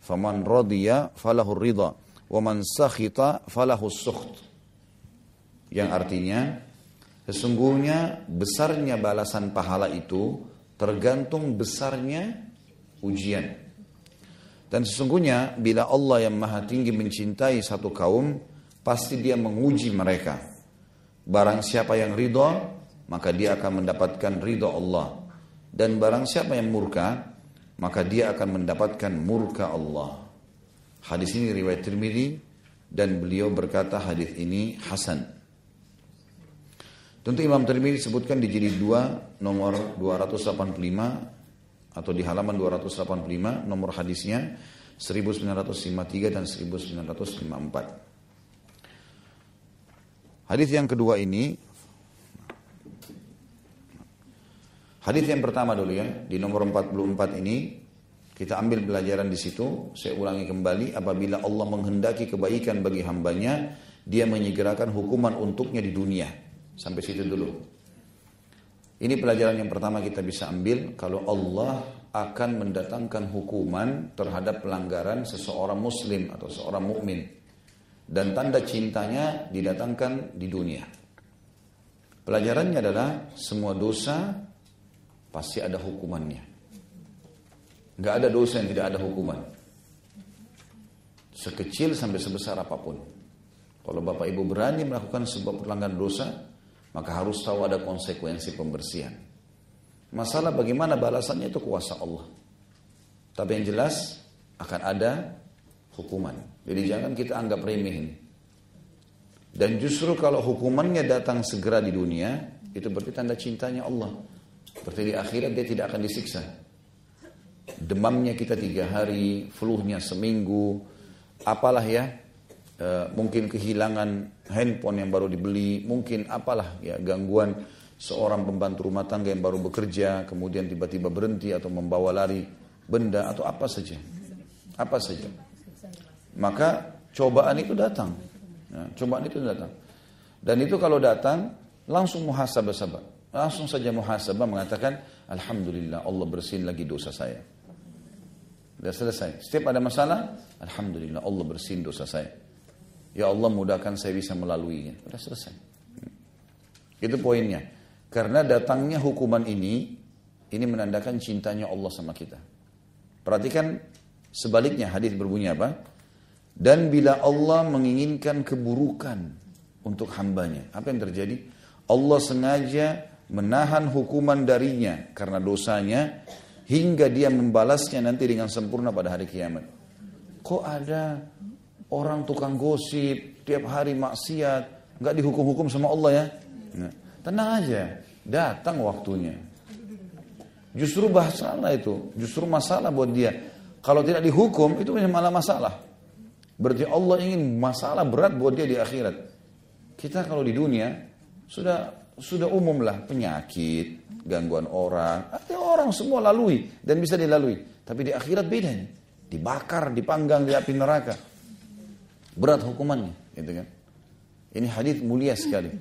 Faman radiya falahur ridha. Wa sakhita falahus sukht. Yang artinya, sesungguhnya besarnya balasan pahala itu tergantung besarnya ujian. Dan sesungguhnya bila Allah yang maha tinggi mencintai satu kaum, pasti dia menguji mereka. Barang siapa yang ridho, maka dia akan mendapatkan ridho Allah. Dan barang siapa yang murka, maka dia akan mendapatkan murka Allah. Hadis ini riwayat Tirmidzi dan beliau berkata hadis ini hasan. Tentu Imam Tirmidzi sebutkan di jilid 2 nomor 285 atau di halaman 285 nomor hadisnya 1953 dan 1954. Hadis yang kedua ini Hadis yang pertama dulu ya, di nomor 44 ini kita ambil pelajaran di situ. Saya ulangi kembali, apabila Allah menghendaki kebaikan bagi hambanya, dia menyegerakan hukuman untuknya di dunia. Sampai situ dulu. Ini pelajaran yang pertama kita bisa ambil kalau Allah akan mendatangkan hukuman terhadap pelanggaran seseorang muslim atau seorang mukmin dan tanda cintanya didatangkan di dunia. Pelajarannya adalah semua dosa pasti ada hukumannya. Gak ada dosa yang tidak ada hukuman. Sekecil sampai sebesar apapun. Kalau Bapak Ibu berani melakukan sebuah perlanggan dosa, maka harus tahu ada konsekuensi pembersihan. Masalah bagaimana balasannya itu kuasa Allah. Tapi yang jelas akan ada hukuman. Jadi jangan kita anggap remeh ini. Dan justru kalau hukumannya datang segera di dunia, itu berarti tanda cintanya Allah berarti di akhirat dia tidak akan disiksa. Demamnya kita tiga hari, nya seminggu, apalah ya, e, mungkin kehilangan handphone yang baru dibeli, mungkin apalah ya gangguan seorang pembantu rumah tangga yang baru bekerja, kemudian tiba-tiba berhenti atau membawa lari benda atau apa saja, apa saja. Maka cobaan itu datang, ya, cobaan itu datang. Dan itu kalau datang langsung muhasabah sahabat. Langsung saja muhasabah mengatakan, Alhamdulillah Allah bersihin lagi dosa saya. Sudah selesai. Setiap ada masalah, Alhamdulillah Allah bersihin dosa saya. Ya Allah mudahkan saya bisa melaluinya. Sudah selesai. Hmm. Itu poinnya. Karena datangnya hukuman ini, ini menandakan cintanya Allah sama kita. Perhatikan sebaliknya hadis berbunyi apa? Dan bila Allah menginginkan keburukan untuk hambanya, apa yang terjadi? Allah sengaja menahan hukuman darinya karena dosanya hingga dia membalasnya nanti dengan sempurna pada hari kiamat. Kok ada orang tukang gosip tiap hari maksiat nggak dihukum-hukum sama Allah ya? Nah, tenang aja, datang waktunya. Justru masalah itu, justru masalah buat dia. Kalau tidak dihukum itu malah masalah. Berarti Allah ingin masalah berat buat dia di akhirat. Kita kalau di dunia sudah sudah umum lah penyakit, gangguan orang, artinya orang semua lalui dan bisa dilalui. Tapi di akhirat beda nih. Dibakar, dipanggang di api neraka. Berat hukumannya, gitu kan. Ini hadis mulia sekali.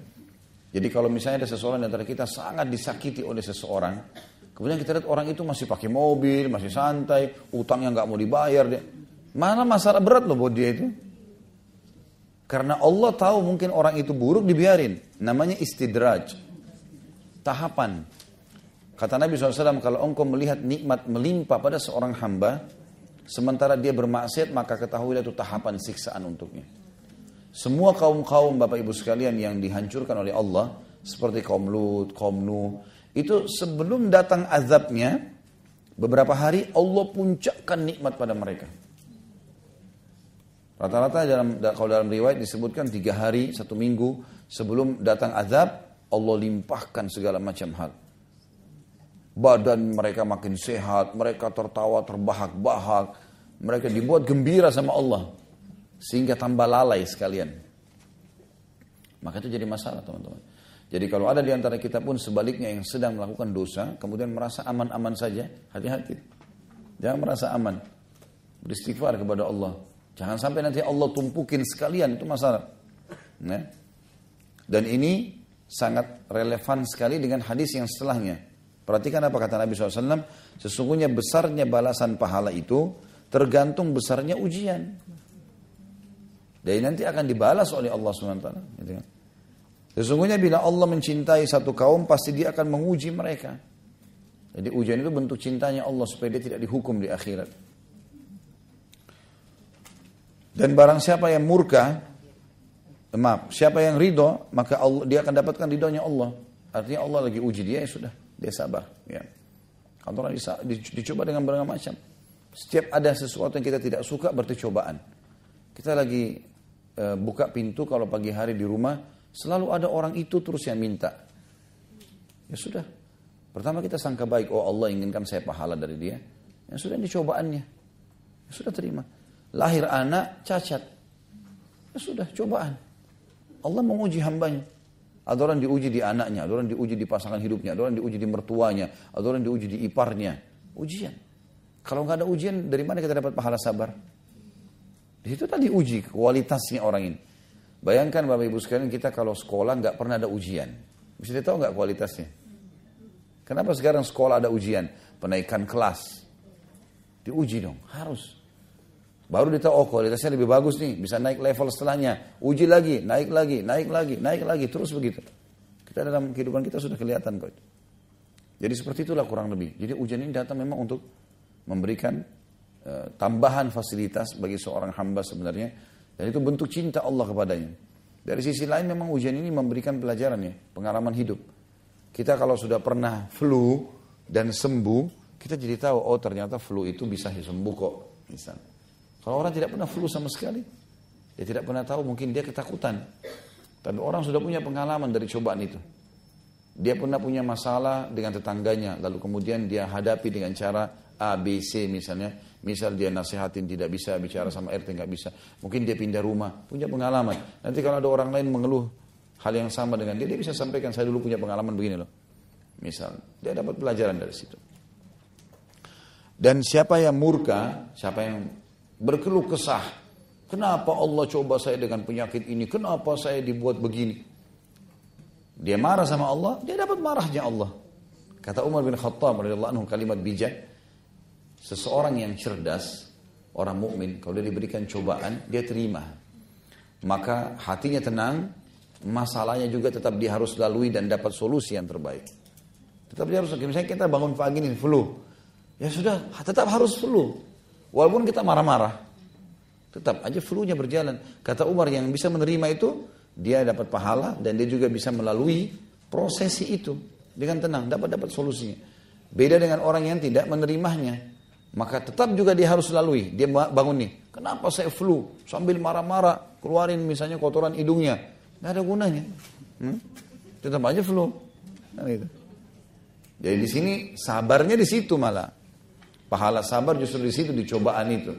Jadi kalau misalnya ada seseorang di antara kita sangat disakiti oleh seseorang, kemudian kita lihat orang itu masih pakai mobil, masih santai, utang yang nggak mau dibayar, dia. mana masalah berat loh buat dia itu? Karena Allah tahu mungkin orang itu buruk dibiarin. Namanya istidraj. Tahapan. Kata Nabi SAW, kalau engkau melihat nikmat melimpah pada seorang hamba, sementara dia bermaksiat, maka ketahuilah itu tahapan siksaan untuknya. Semua kaum-kaum Bapak Ibu sekalian yang dihancurkan oleh Allah, seperti kaum Lut, kaum Nuh, itu sebelum datang azabnya, beberapa hari Allah puncakkan nikmat pada mereka. Rata-rata dalam kalau dalam riwayat disebutkan tiga hari satu minggu sebelum datang azab Allah limpahkan segala macam hal. Badan mereka makin sehat, mereka tertawa terbahak-bahak, mereka dibuat gembira sama Allah sehingga tambah lalai sekalian. Maka itu jadi masalah teman-teman. Jadi kalau ada di antara kita pun sebaliknya yang sedang melakukan dosa, kemudian merasa aman-aman saja, hati-hati. Jangan merasa aman. Beristighfar kepada Allah. Jangan sampai nanti Allah tumpukin sekalian itu masalah. Nah. Dan ini sangat relevan sekali dengan hadis yang setelahnya. Perhatikan apa kata Nabi SAW, sesungguhnya besarnya balasan pahala itu tergantung besarnya ujian. Dan nanti akan dibalas oleh Allah SWT. Gitu kan. Sesungguhnya bila Allah mencintai satu kaum, pasti dia akan menguji mereka. Jadi ujian itu bentuk cintanya Allah supaya dia tidak dihukum di akhirat. Dan barang siapa yang murka, maaf, siapa yang ridho, maka Allah, dia akan dapatkan ridhonya Allah. Artinya Allah lagi uji dia, ya sudah, dia sabar. Ya. kantor orang dicoba dengan berbagai macam. Setiap ada sesuatu yang kita tidak suka, berarti cobaan. Kita lagi e, buka pintu kalau pagi hari di rumah, selalu ada orang itu terus yang minta. Ya sudah. Pertama kita sangka baik, oh Allah inginkan saya pahala dari dia. Yang sudah ini cobaannya. Ya sudah terima lahir anak cacat. Ya sudah, cobaan. Allah menguji hambanya. Ada orang diuji di anaknya, ada orang diuji di pasangan hidupnya, ada orang diuji di mertuanya, ada orang diuji di iparnya. Ujian. Kalau nggak ada ujian, dari mana kita dapat pahala sabar? Di situ tadi uji kualitasnya orang ini. Bayangkan Bapak Ibu sekalian kita kalau sekolah nggak pernah ada ujian. Bisa tahu nggak kualitasnya? Kenapa sekarang sekolah ada ujian? Penaikan kelas. Diuji dong, harus. Baru dia tahu, oh kualitasnya lebih bagus nih, bisa naik level setelahnya. Uji lagi, naik lagi, naik lagi, naik lagi, terus begitu. Kita dalam kehidupan kita sudah kelihatan kok. Jadi seperti itulah kurang lebih. Jadi ujian ini datang memang untuk memberikan uh, tambahan fasilitas bagi seorang hamba sebenarnya. Dan itu bentuk cinta Allah kepadanya. Dari sisi lain memang ujian ini memberikan pelajaran ya, pengalaman hidup. Kita kalau sudah pernah flu dan sembuh, kita jadi tahu, oh ternyata flu itu bisa sembuh kok. Misalnya. Kalau orang tidak pernah flu sama sekali, dia tidak pernah tahu mungkin dia ketakutan. Tapi orang sudah punya pengalaman dari cobaan itu. Dia pernah punya masalah dengan tetangganya, lalu kemudian dia hadapi dengan cara A, B, C misalnya. Misal dia nasihatin tidak bisa bicara sama RT nggak bisa, mungkin dia pindah rumah, punya pengalaman. Nanti kalau ada orang lain mengeluh hal yang sama dengan dia, dia bisa sampaikan saya dulu punya pengalaman begini loh. Misal dia dapat pelajaran dari situ. Dan siapa yang murka, siapa yang berkeluh kesah. Kenapa Allah coba saya dengan penyakit ini? Kenapa saya dibuat begini? Dia marah sama Allah, dia dapat marahnya Allah. Kata Umar bin Khattab radhiyallahu anhu kalimat bijak, seseorang yang cerdas, orang mukmin kalau dia diberikan cobaan, dia terima. Maka hatinya tenang, masalahnya juga tetap dia harus lalui dan dapat solusi yang terbaik. Tetap dia harus, misalnya kita bangun pagi ini flu, ya sudah tetap harus flu, Walaupun kita marah-marah, tetap aja flu-nya berjalan. Kata Umar yang bisa menerima itu, dia dapat pahala dan dia juga bisa melalui prosesi itu dengan tenang, dapat dapat solusinya. Beda dengan orang yang tidak menerimanya, maka tetap juga dia harus lalui. Dia bangun nih, kenapa saya flu? Sambil marah-marah, keluarin misalnya kotoran hidungnya. Nggak ada gunanya. Hmm? Tetap aja flu. Nah, gitu. Jadi di sini sabarnya di situ malah. Pahala sabar justru di situ di cobaan itu.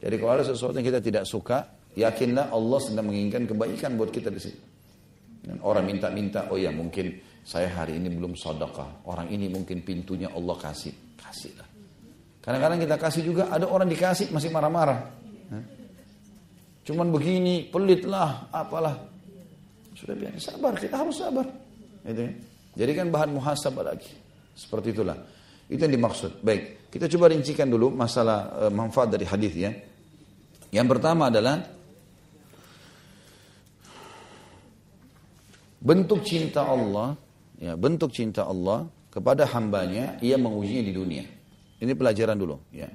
Jadi kalau ada sesuatu yang kita tidak suka, yakinlah Allah sedang menginginkan kebaikan buat kita di situ. Dan orang minta-minta, oh ya mungkin saya hari ini belum sodakah. Orang ini mungkin pintunya Allah kasih. Kasihlah. Kadang-kadang kita kasih juga, ada orang dikasih masih marah-marah. Cuman begini, pelitlah, apalah. Sudah biasa, sabar, kita harus sabar. Jadi gitu kan bahan muhasabah lagi. Seperti itulah. Itu yang dimaksud. Baik. Kita coba rincikan dulu masalah e, manfaat dari hadis ya. Yang pertama adalah bentuk cinta Allah, ya bentuk cinta Allah kepada hambanya ia mengujinya di dunia. Ini pelajaran dulu ya.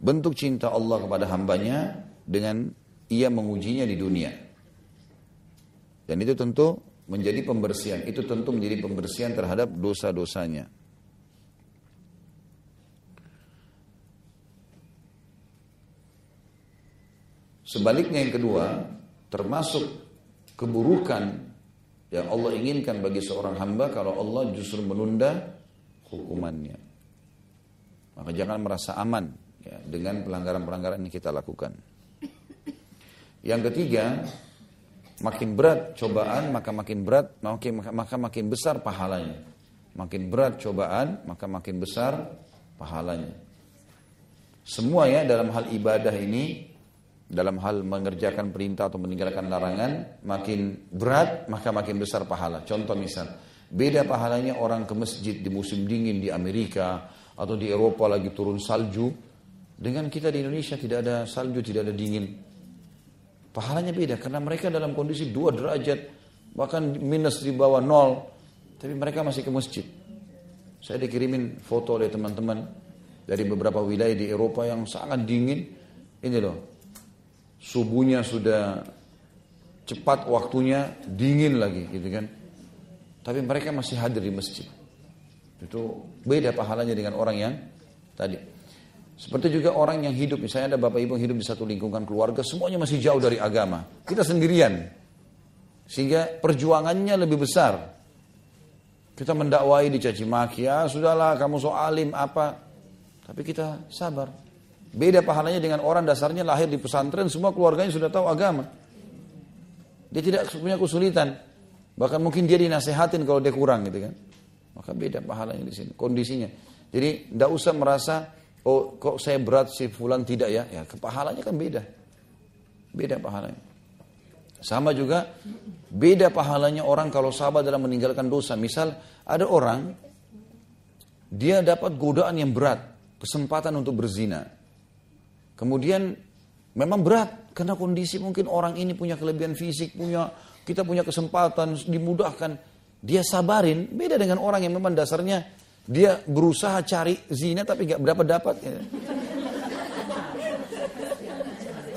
Bentuk cinta Allah kepada hambanya dengan ia mengujinya di dunia. Dan itu tentu menjadi pembersihan. Itu tentu menjadi pembersihan terhadap dosa-dosanya. Sebaliknya yang kedua, termasuk keburukan yang Allah inginkan bagi seorang hamba kalau Allah justru menunda hukumannya. Maka jangan merasa aman ya, dengan pelanggaran-pelanggaran yang kita lakukan. Yang ketiga, makin berat cobaan maka makin berat makin maka makin besar pahalanya. Makin berat cobaan maka makin besar pahalanya. Semua ya dalam hal ibadah ini dalam hal mengerjakan perintah atau meninggalkan larangan makin berat maka makin besar pahala. Contoh misal, beda pahalanya orang ke masjid di musim dingin di Amerika atau di Eropa lagi turun salju dengan kita di Indonesia tidak ada salju, tidak ada dingin. Pahalanya beda karena mereka dalam kondisi dua derajat bahkan minus di bawah nol tapi mereka masih ke masjid. Saya dikirimin foto oleh teman-teman dari beberapa wilayah di Eropa yang sangat dingin. Ini loh, subuhnya sudah cepat waktunya, dingin lagi gitu kan. Tapi mereka masih hadir di masjid. Itu beda pahalanya dengan orang yang tadi. Seperti juga orang yang hidup, misalnya ada bapak ibu yang hidup di satu lingkungan keluarga, semuanya masih jauh dari agama. Kita sendirian. Sehingga perjuangannya lebih besar. Kita mendakwai dicaci maki, ya ah, sudahlah kamu soalim apa. Tapi kita sabar, Beda pahalanya dengan orang dasarnya lahir di pesantren, semua keluarganya sudah tahu agama. Dia tidak punya kesulitan. Bahkan mungkin dia dinasehatin kalau dia kurang gitu kan. Maka beda pahalanya di sini, kondisinya. Jadi tidak usah merasa, oh kok saya berat si fulan tidak ya. Ya kepahalanya kan beda. Beda pahalanya. Sama juga beda pahalanya orang kalau sabar dalam meninggalkan dosa. Misal ada orang, dia dapat godaan yang berat, kesempatan untuk berzina Kemudian memang berat karena kondisi mungkin orang ini punya kelebihan fisik, punya kita punya kesempatan dimudahkan. Dia sabarin, beda dengan orang yang memang dasarnya dia berusaha cari zina tapi nggak berapa dapat. Ya.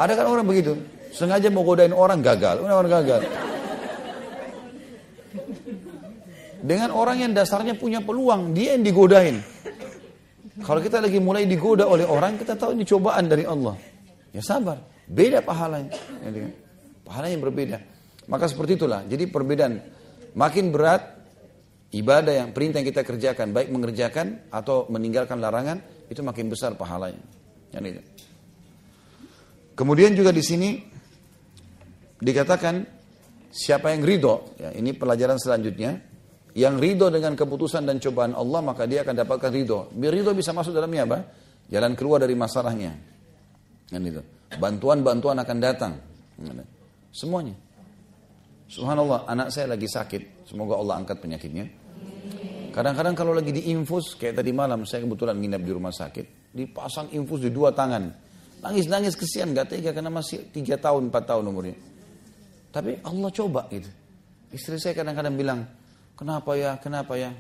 Ada kan orang begitu, sengaja mau godain orang gagal, orang gagal. Dengan orang yang dasarnya punya peluang, dia yang digodain. Kalau kita lagi mulai digoda oleh orang, kita tahu ini cobaan dari Allah. Ya sabar. Beda pahalanya. Ya, pahalanya berbeda. Maka seperti itulah. Jadi perbedaan. Makin berat ibadah yang perintah yang kita kerjakan, baik mengerjakan atau meninggalkan larangan, itu makin besar pahalanya. Ya, gitu. Kemudian juga di sini dikatakan siapa yang ridho, ya, ini pelajaran selanjutnya, yang ridho dengan keputusan dan cobaan Allah maka dia akan dapatkan ridho. Ridho bisa masuk dalamnya apa? Jalan keluar dari masalahnya. Dan itu. Bantuan-bantuan akan datang. Kan Semuanya. Subhanallah, anak saya lagi sakit. Semoga Allah angkat penyakitnya. Kadang-kadang kalau lagi di infus, kayak tadi malam saya kebetulan nginap di rumah sakit, dipasang infus di dua tangan. Nangis-nangis kesian, gak tega karena masih tiga tahun, empat tahun umurnya. Tapi Allah coba gitu. Istri saya kadang-kadang bilang, Kenapa ya? Kenapa ya?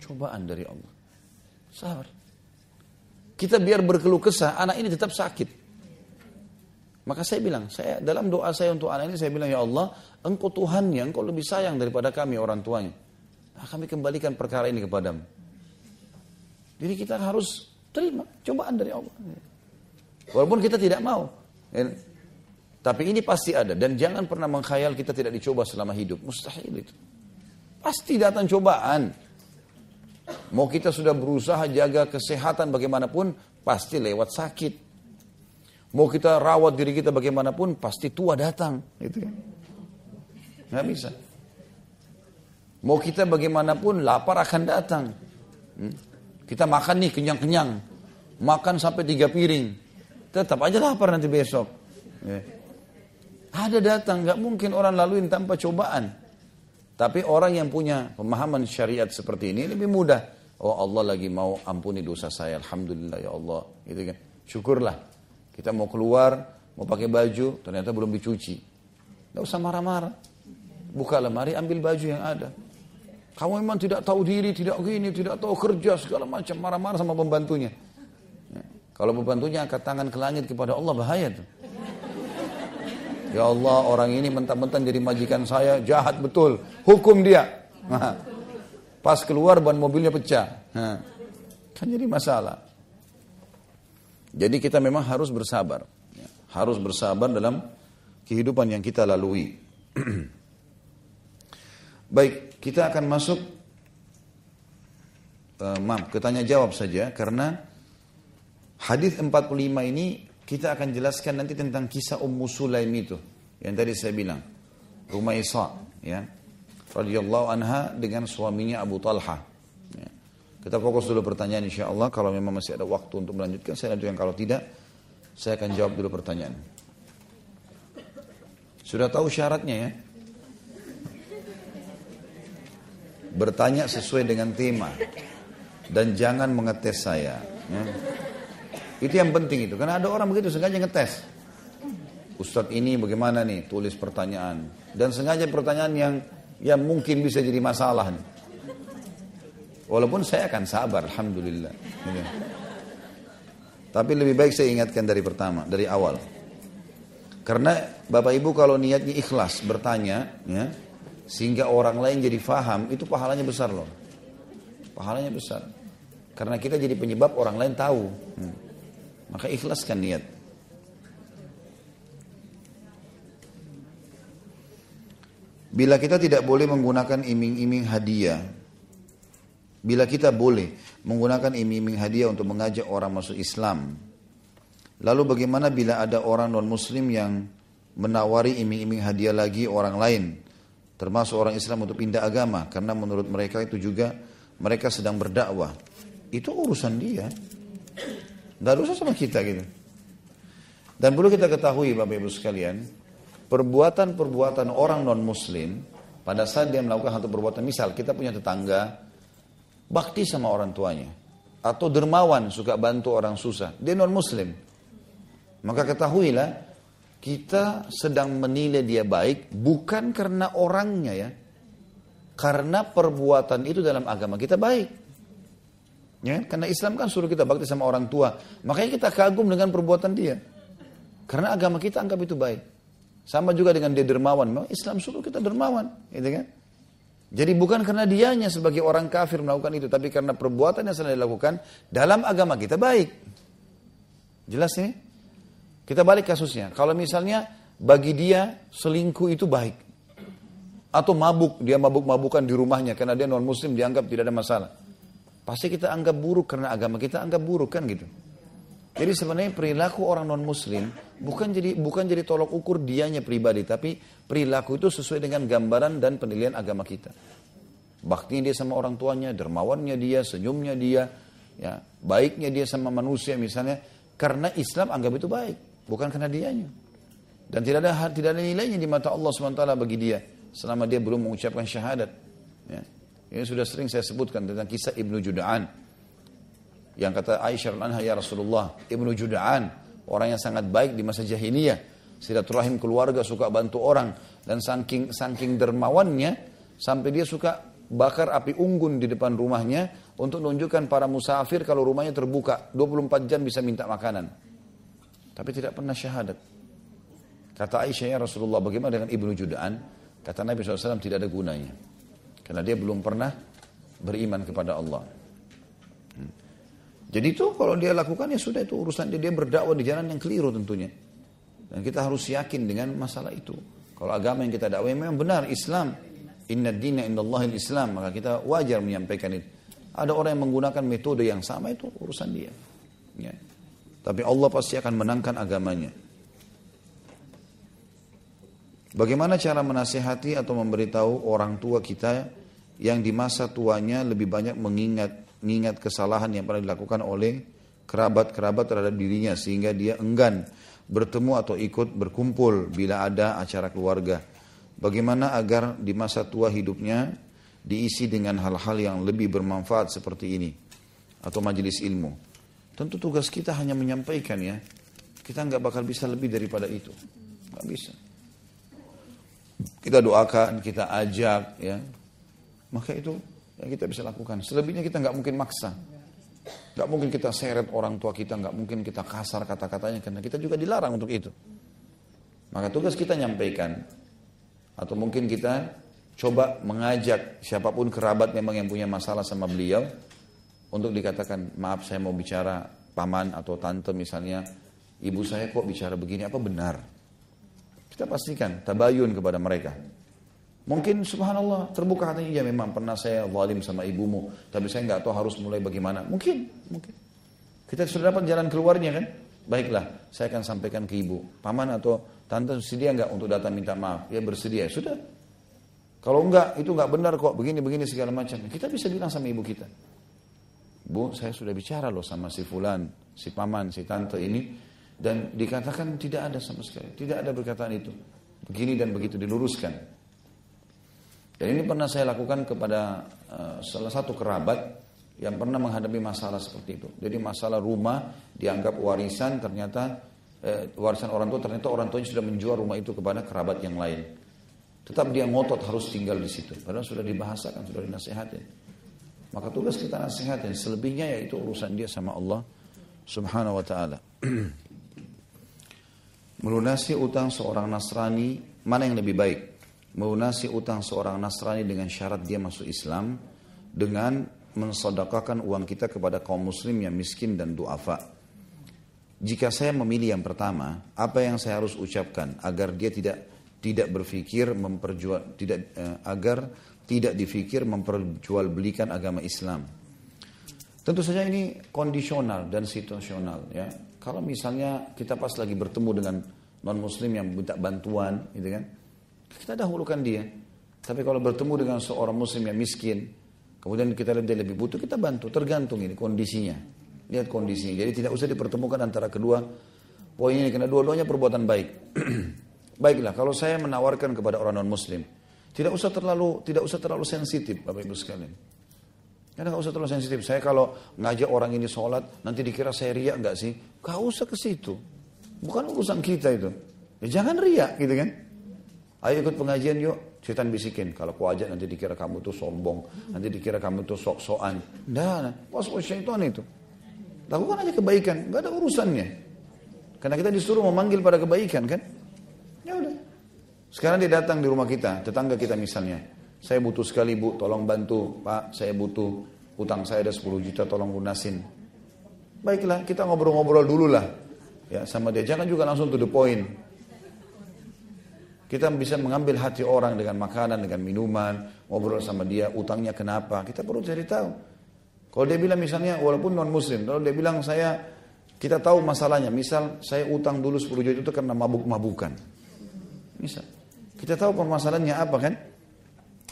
Cobaan dari Allah. Sabar. Kita biar berkeluh kesah, anak ini tetap sakit. Maka saya bilang, saya dalam doa saya untuk anak ini saya bilang ya Allah, engkau Tuhan yang engkau lebih sayang daripada kami orang tuanya. Nah, kami kembalikan perkara ini kepadamu. Jadi kita harus terima cobaan dari Allah. Walaupun kita tidak mau. Ya. Tapi ini pasti ada dan jangan pernah mengkhayal kita tidak dicoba selama hidup. Mustahil itu. Pasti datang cobaan. Mau kita sudah berusaha jaga kesehatan bagaimanapun, pasti lewat sakit. Mau kita rawat diri kita bagaimanapun, pasti tua datang. Gitu ya. Kan? Gak bisa. Mau kita bagaimanapun, lapar akan datang. Hmm? Kita makan nih kenyang-kenyang. Makan sampai tiga piring. Tetap aja lapar nanti besok. Ya. Ada datang, gak mungkin orang laluin tanpa cobaan. Tapi orang yang punya pemahaman syariat seperti ini lebih mudah. Oh Allah lagi mau ampuni dosa saya, Alhamdulillah ya Allah. Gitu kan. Syukurlah. Kita mau keluar, mau pakai baju, ternyata belum dicuci. Tidak usah marah-marah. Buka lemari, ambil baju yang ada. Kamu memang tidak tahu diri, tidak gini, tidak tahu kerja, segala macam. Marah-marah sama pembantunya. Ya. Kalau pembantunya angkat tangan ke langit kepada Allah, bahaya tuh. Ya Allah, orang ini mentah-mentah jadi majikan saya, jahat betul. Hukum dia. Nah, pas keluar ban mobilnya pecah. Nah, kan jadi masalah. Jadi kita memang harus bersabar. Ya, harus bersabar dalam kehidupan yang kita lalui. Baik, kita akan masuk uh, eh, maaf, ketanya jawab saja karena hadis 45 ini kita akan jelaskan nanti tentang kisah Ummu Sulaim itu yang tadi saya bilang. rumah Rumaisa ya. radhiyallahu anha dengan suaminya Abu Talha. Ya. Kita fokus dulu pertanyaan insya Allah. Kalau memang masih ada waktu untuk melanjutkan, saya lanjutkan. Kalau tidak, saya akan jawab dulu pertanyaan. Sudah tahu syaratnya ya? Bertanya sesuai dengan tema. Dan jangan mengetes saya. Ya. Itu yang penting itu. Karena ada orang begitu sengaja ngetes. Ustadz ini bagaimana nih tulis pertanyaan. Dan sengaja pertanyaan yang yang mungkin bisa jadi masalah nih. Walaupun saya akan sabar, Alhamdulillah. Gitu. Tapi lebih baik saya ingatkan dari pertama, dari awal. Karena Bapak Ibu kalau niatnya ikhlas bertanya, ya, sehingga orang lain jadi faham, itu pahalanya besar loh. Pahalanya besar. Karena kita jadi penyebab orang lain tahu. Hmm. Maka ikhlaskan niat. Bila kita tidak boleh menggunakan iming-iming hadiah, bila kita boleh menggunakan iming-iming hadiah untuk mengajak orang masuk Islam, lalu bagaimana bila ada orang non-Muslim yang menawari iming-iming hadiah lagi orang lain, termasuk orang Islam untuk pindah agama, karena menurut mereka itu juga mereka sedang berdakwah. Itu urusan dia. Tidak ada sama kita gitu. Dan perlu kita ketahui Bapak Ibu sekalian, perbuatan-perbuatan orang non-muslim pada saat dia melakukan satu perbuatan, misal kita punya tetangga bakti sama orang tuanya, atau dermawan suka bantu orang susah, dia non-muslim. Maka ketahuilah, kita sedang menilai dia baik bukan karena orangnya ya, karena perbuatan itu dalam agama kita baik. Ya, karena Islam kan suruh kita bakti sama orang tua. Makanya kita kagum dengan perbuatan dia. Karena agama kita anggap itu baik. Sama juga dengan dia dermawan. Memang Islam suruh kita dermawan. Gitu kan? Jadi bukan karena dianya sebagai orang kafir melakukan itu. Tapi karena perbuatan yang sedang dilakukan dalam agama kita baik. Jelas ini? Kita balik kasusnya. Kalau misalnya bagi dia selingkuh itu baik. Atau mabuk, dia mabuk-mabukan di rumahnya karena dia non muslim dianggap tidak ada masalah. Pasti kita anggap buruk karena agama kita anggap buruk kan gitu. Jadi sebenarnya perilaku orang non muslim bukan jadi bukan jadi tolok ukur dianya pribadi tapi perilaku itu sesuai dengan gambaran dan penilaian agama kita. Baktinya dia sama orang tuanya, dermawannya dia, senyumnya dia, ya, baiknya dia sama manusia misalnya karena Islam anggap itu baik, bukan karena dianya. Dan tidak ada tidak ada nilainya di mata Allah SWT bagi dia selama dia belum mengucapkan syahadat. Ya. Ini sudah sering saya sebutkan tentang kisah Ibnu Juda'an. Yang kata Aisyah anha ya Rasulullah, Ibnu Juda'an, orang yang sangat baik di masa jahiliyah. Silaturahim keluarga suka bantu orang dan saking saking dermawannya sampai dia suka bakar api unggun di depan rumahnya untuk menunjukkan para musafir kalau rumahnya terbuka 24 jam bisa minta makanan. Tapi tidak pernah syahadat. Kata Aisyah ya Rasulullah bagaimana dengan Ibnu Juda'an? Kata Nabi SAW tidak ada gunanya. Karena dia belum pernah beriman kepada Allah. Hmm. Jadi itu kalau dia lakukan ya sudah itu urusan dia. Dia berdakwah di jalan yang keliru tentunya. Dan kita harus yakin dengan masalah itu. Kalau agama yang kita dakwah memang benar Islam. Inna dina Inna Allahil Islam. Maka kita wajar menyampaikan itu. Ada orang yang menggunakan metode yang sama itu urusan dia. Ya. Tapi Allah pasti akan menangkan agamanya. Bagaimana cara menasehati atau memberitahu orang tua kita yang di masa tuanya lebih banyak mengingat mengingat kesalahan yang pernah dilakukan oleh kerabat-kerabat terhadap dirinya sehingga dia enggan bertemu atau ikut berkumpul bila ada acara keluarga. Bagaimana agar di masa tua hidupnya diisi dengan hal-hal yang lebih bermanfaat seperti ini atau majelis ilmu. Tentu tugas kita hanya menyampaikan ya. Kita nggak bakal bisa lebih daripada itu. Nggak bisa. Kita doakan, kita ajak, ya. Maka itu yang kita bisa lakukan. Selebihnya kita nggak mungkin maksa. Nggak mungkin kita seret orang tua kita, nggak mungkin kita kasar kata-katanya karena kita juga dilarang untuk itu. Maka tugas kita nyampaikan atau mungkin kita coba mengajak siapapun kerabat memang yang punya masalah sama beliau untuk dikatakan maaf saya mau bicara paman atau tante misalnya ibu saya kok bicara begini apa benar kita pastikan tabayun kepada mereka. Mungkin subhanallah terbuka hatinya, ya memang pernah saya zalim sama ibumu, tapi saya nggak tahu harus mulai bagaimana. Mungkin, mungkin. Kita sudah dapat jalan keluarnya kan? Baiklah, saya akan sampaikan ke ibu. Paman atau tante sedia nggak untuk datang minta maaf? Ya bersedia, sudah. Kalau enggak, itu enggak benar kok, begini-begini segala macam. Kita bisa bilang sama ibu kita. Bu, saya sudah bicara loh sama si fulan, si paman, si tante ini. Dan dikatakan tidak ada sama sekali. Tidak ada perkataan itu. Begini dan begitu diluruskan. Dan ini pernah saya lakukan kepada uh, salah satu kerabat yang pernah menghadapi masalah seperti itu. Jadi masalah rumah dianggap warisan ternyata eh, warisan orang tua ternyata orang tuanya sudah menjual rumah itu kepada kerabat yang lain. Tetap dia ngotot harus tinggal di situ. Padahal sudah dibahasakan, sudah dinasehatin. Maka tugas kita nasihatin. Selebihnya yaitu urusan dia sama Allah Subhanahu wa taala. Melunasi utang seorang Nasrani, mana yang lebih baik? Melunasi utang seorang Nasrani dengan syarat dia masuk Islam, dengan mensodakakan uang kita kepada kaum muslim yang miskin dan duafa. Jika saya memilih yang pertama, apa yang saya harus ucapkan agar dia tidak tidak berpikir memperjual tidak eh, agar tidak difikir memperjualbelikan agama Islam. Tentu saja ini kondisional dan situasional ya. Kalau misalnya kita pas lagi bertemu dengan non muslim yang minta bantuan, gitu kan, kita dahulukan dia. Tapi kalau bertemu dengan seorang muslim yang miskin, kemudian kita lihat dia lebih butuh, kita bantu. Tergantung ini kondisinya. Lihat kondisinya. Jadi tidak usah dipertemukan antara kedua poin ini karena dua-duanya perbuatan baik. Baiklah, kalau saya menawarkan kepada orang non muslim, tidak usah terlalu tidak usah terlalu sensitif Bapak Ibu sekalian. Karena nggak usah terlalu sensitif. Saya kalau ngajak orang ini sholat, nanti dikira saya riak nggak sih? Gak usah ke situ. Bukan urusan kita itu. Ya jangan riak gitu kan. Ayo ikut pengajian yuk. Setan bisikin, kalau ku ajak nanti dikira kamu tuh sombong, nanti dikira kamu tuh sok-sokan. Nah, pas was syaitan itu. Lakukan aja kebaikan, nggak ada urusannya. Karena kita disuruh memanggil pada kebaikan kan? Ya udah. Sekarang dia datang di rumah kita, tetangga kita misalnya. Saya butuh sekali bu, tolong bantu. Pak, saya butuh utang saya ada 10 juta, tolong lunasin. Baiklah, kita ngobrol-ngobrol dulu lah. Ya, sama dia. Jangan juga langsung to the point. Kita bisa mengambil hati orang dengan makanan, dengan minuman, ngobrol sama dia, utangnya kenapa. Kita perlu cari tahu. Kalau dia bilang misalnya, walaupun non-muslim, kalau dia bilang saya, kita tahu masalahnya. Misal, saya utang dulu 10 juta itu karena mabuk-mabukan. Misal. Kita tahu permasalahannya apa kan?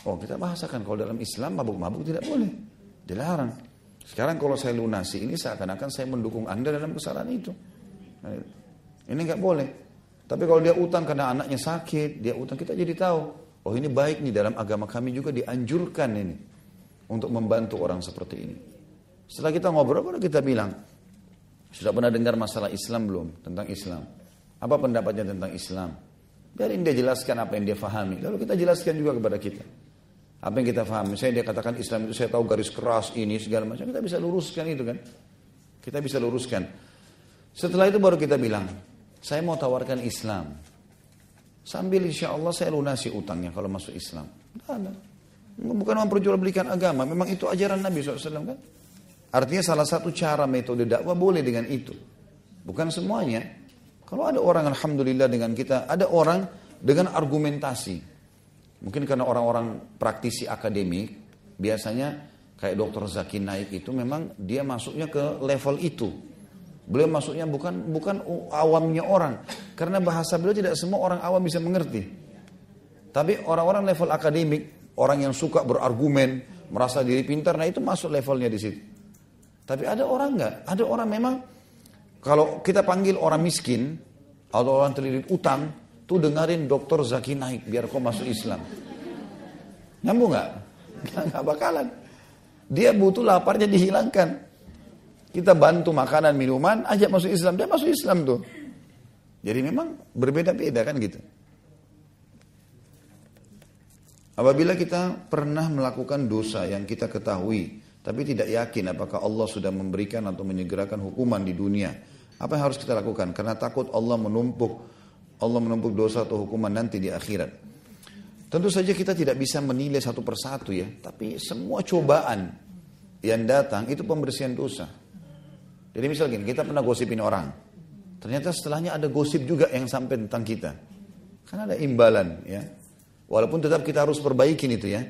Oh kita bahasakan kalau dalam Islam mabuk-mabuk tidak boleh. Dilarang. Sekarang kalau saya lunasi ini seakan-akan saya mendukung Anda dalam kesalahan itu. Eh, ini nggak boleh. Tapi kalau dia utang karena anaknya sakit, dia utang kita jadi tahu. Oh ini baik nih dalam agama kami juga dianjurkan ini untuk membantu orang seperti ini. Setelah kita ngobrol baru kita bilang, sudah pernah dengar masalah Islam belum tentang Islam? Apa pendapatnya tentang Islam? Biarin dia jelaskan apa yang dia fahami. Lalu kita jelaskan juga kepada kita. Apa yang kita paham? Misalnya dia katakan Islam itu saya tahu garis keras ini segala macam. Kita bisa luruskan itu kan. Kita bisa luruskan. Setelah itu baru kita bilang, saya mau tawarkan Islam. Sambil insya Allah saya lunasi utangnya kalau masuk Islam. Tidak ada. Bukan memperjualbelikan agama. Memang itu ajaran Nabi SAW kan. Artinya salah satu cara metode dakwah boleh dengan itu. Bukan semuanya. Kalau ada orang Alhamdulillah dengan kita, ada orang dengan argumentasi. Mungkin karena orang-orang praktisi akademik, biasanya kayak dokter Zaki Naik itu memang dia masuknya ke level itu. Beliau masuknya bukan bukan awamnya orang. Karena bahasa beliau tidak semua orang awam bisa mengerti. Tapi orang-orang level akademik, orang yang suka berargumen, merasa diri pintar, nah itu masuk levelnya di situ. Tapi ada orang nggak? Ada orang memang kalau kita panggil orang miskin atau orang terlilit utang, Tuh dengerin dokter Zaki naik biar kau masuk Islam. Nyambung nggak? Nggak bakalan. Dia butuh laparnya dihilangkan. Kita bantu makanan, minuman, ajak masuk Islam. Dia masuk Islam tuh. Jadi memang berbeda-beda kan gitu. Apabila kita pernah melakukan dosa yang kita ketahui, tapi tidak yakin apakah Allah sudah memberikan atau menyegerakan hukuman di dunia, apa yang harus kita lakukan? Karena takut Allah menumpuk Allah menumpuk dosa atau hukuman nanti di akhirat. Tentu saja kita tidak bisa menilai satu persatu ya, tapi semua cobaan yang datang itu pembersihan dosa. Jadi misalnya kita pernah gosipin orang, ternyata setelahnya ada gosip juga yang sampai tentang kita. Kan ada imbalan ya. Walaupun tetap kita harus perbaikin itu ya.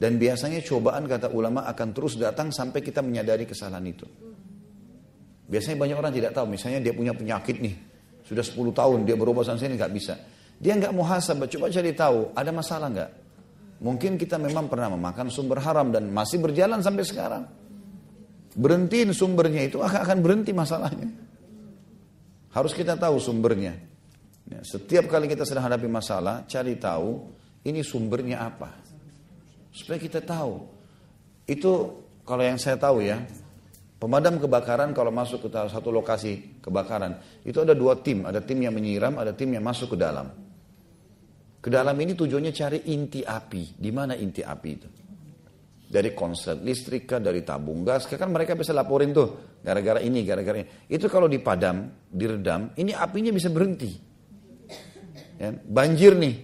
Dan biasanya cobaan kata ulama akan terus datang sampai kita menyadari kesalahan itu. Biasanya banyak orang tidak tahu, misalnya dia punya penyakit nih, sudah 10 tahun dia berubah sana sini nggak bisa. Dia nggak mau coba cari tahu ada masalah nggak. Mungkin kita memang pernah memakan sumber haram dan masih berjalan sampai sekarang. Berhentiin sumbernya itu akan berhenti masalahnya. Harus kita tahu sumbernya. Ya, setiap kali kita sedang hadapi masalah, cari tahu ini sumbernya apa. Supaya kita tahu. Itu kalau yang saya tahu ya, Pemadam kebakaran kalau masuk ke satu lokasi kebakaran, itu ada dua tim, ada tim yang menyiram, ada tim yang masuk ke dalam. Ke dalam ini tujuannya cari inti api, di mana inti api itu. Dari konsep listrik kah, dari tabung gas kah, kan mereka bisa laporin tuh, gara-gara ini, gara-gara ini. Itu kalau dipadam, diredam, ini apinya bisa berhenti. Ya, banjir nih,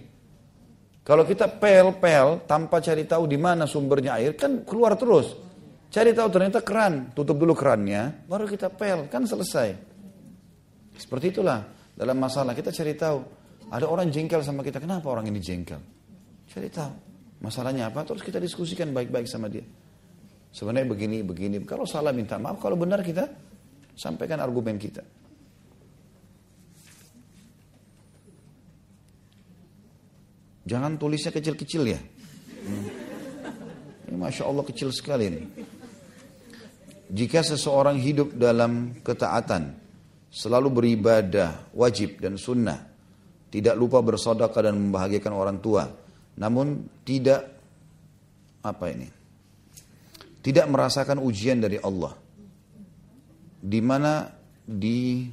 kalau kita pel-pel tanpa cari tahu di mana sumbernya air, kan keluar terus. Cari tahu ternyata keran, tutup dulu kerannya, baru kita pel, kan selesai. Seperti itulah dalam masalah kita cari tahu. Ada orang jengkel sama kita, kenapa orang ini jengkel? Cari tahu masalahnya apa, terus kita diskusikan baik-baik sama dia. Sebenarnya begini, begini. Kalau salah minta maaf, kalau benar kita sampaikan argumen kita. Jangan tulisnya kecil-kecil ya. Hmm. Ini Masya Allah kecil sekali ini. Jika seseorang hidup dalam ketaatan, selalu beribadah wajib dan sunnah, tidak lupa bersodakah dan membahagiakan orang tua, namun tidak apa ini? Tidak merasakan ujian dari Allah. Di mana di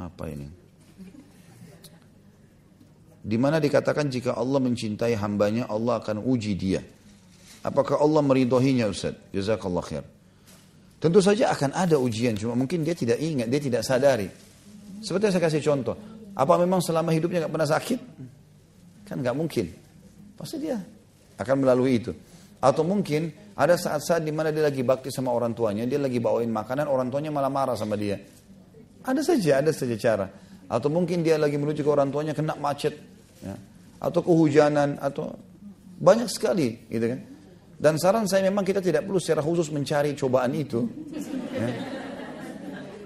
apa ini? Di mana dikatakan jika Allah mencintai hambanya, Allah akan uji dia. Apakah Allah meridohinya Ustaz? Jazakallah khair. Tentu saja akan ada ujian, cuma mungkin dia tidak ingat, dia tidak sadari. Seperti saya kasih contoh, apa memang selama hidupnya nggak pernah sakit? Kan nggak mungkin. Pasti dia akan melalui itu. Atau mungkin ada saat-saat dimana dia lagi bakti sama orang tuanya, dia lagi bawain makanan, orang tuanya malah marah sama dia. Ada saja, ada saja cara. Atau mungkin dia lagi menuju ke orang tuanya kena macet, ya. atau kehujanan, atau banyak sekali, gitu kan? Dan saran saya memang kita tidak perlu secara khusus mencari cobaan itu. Ya.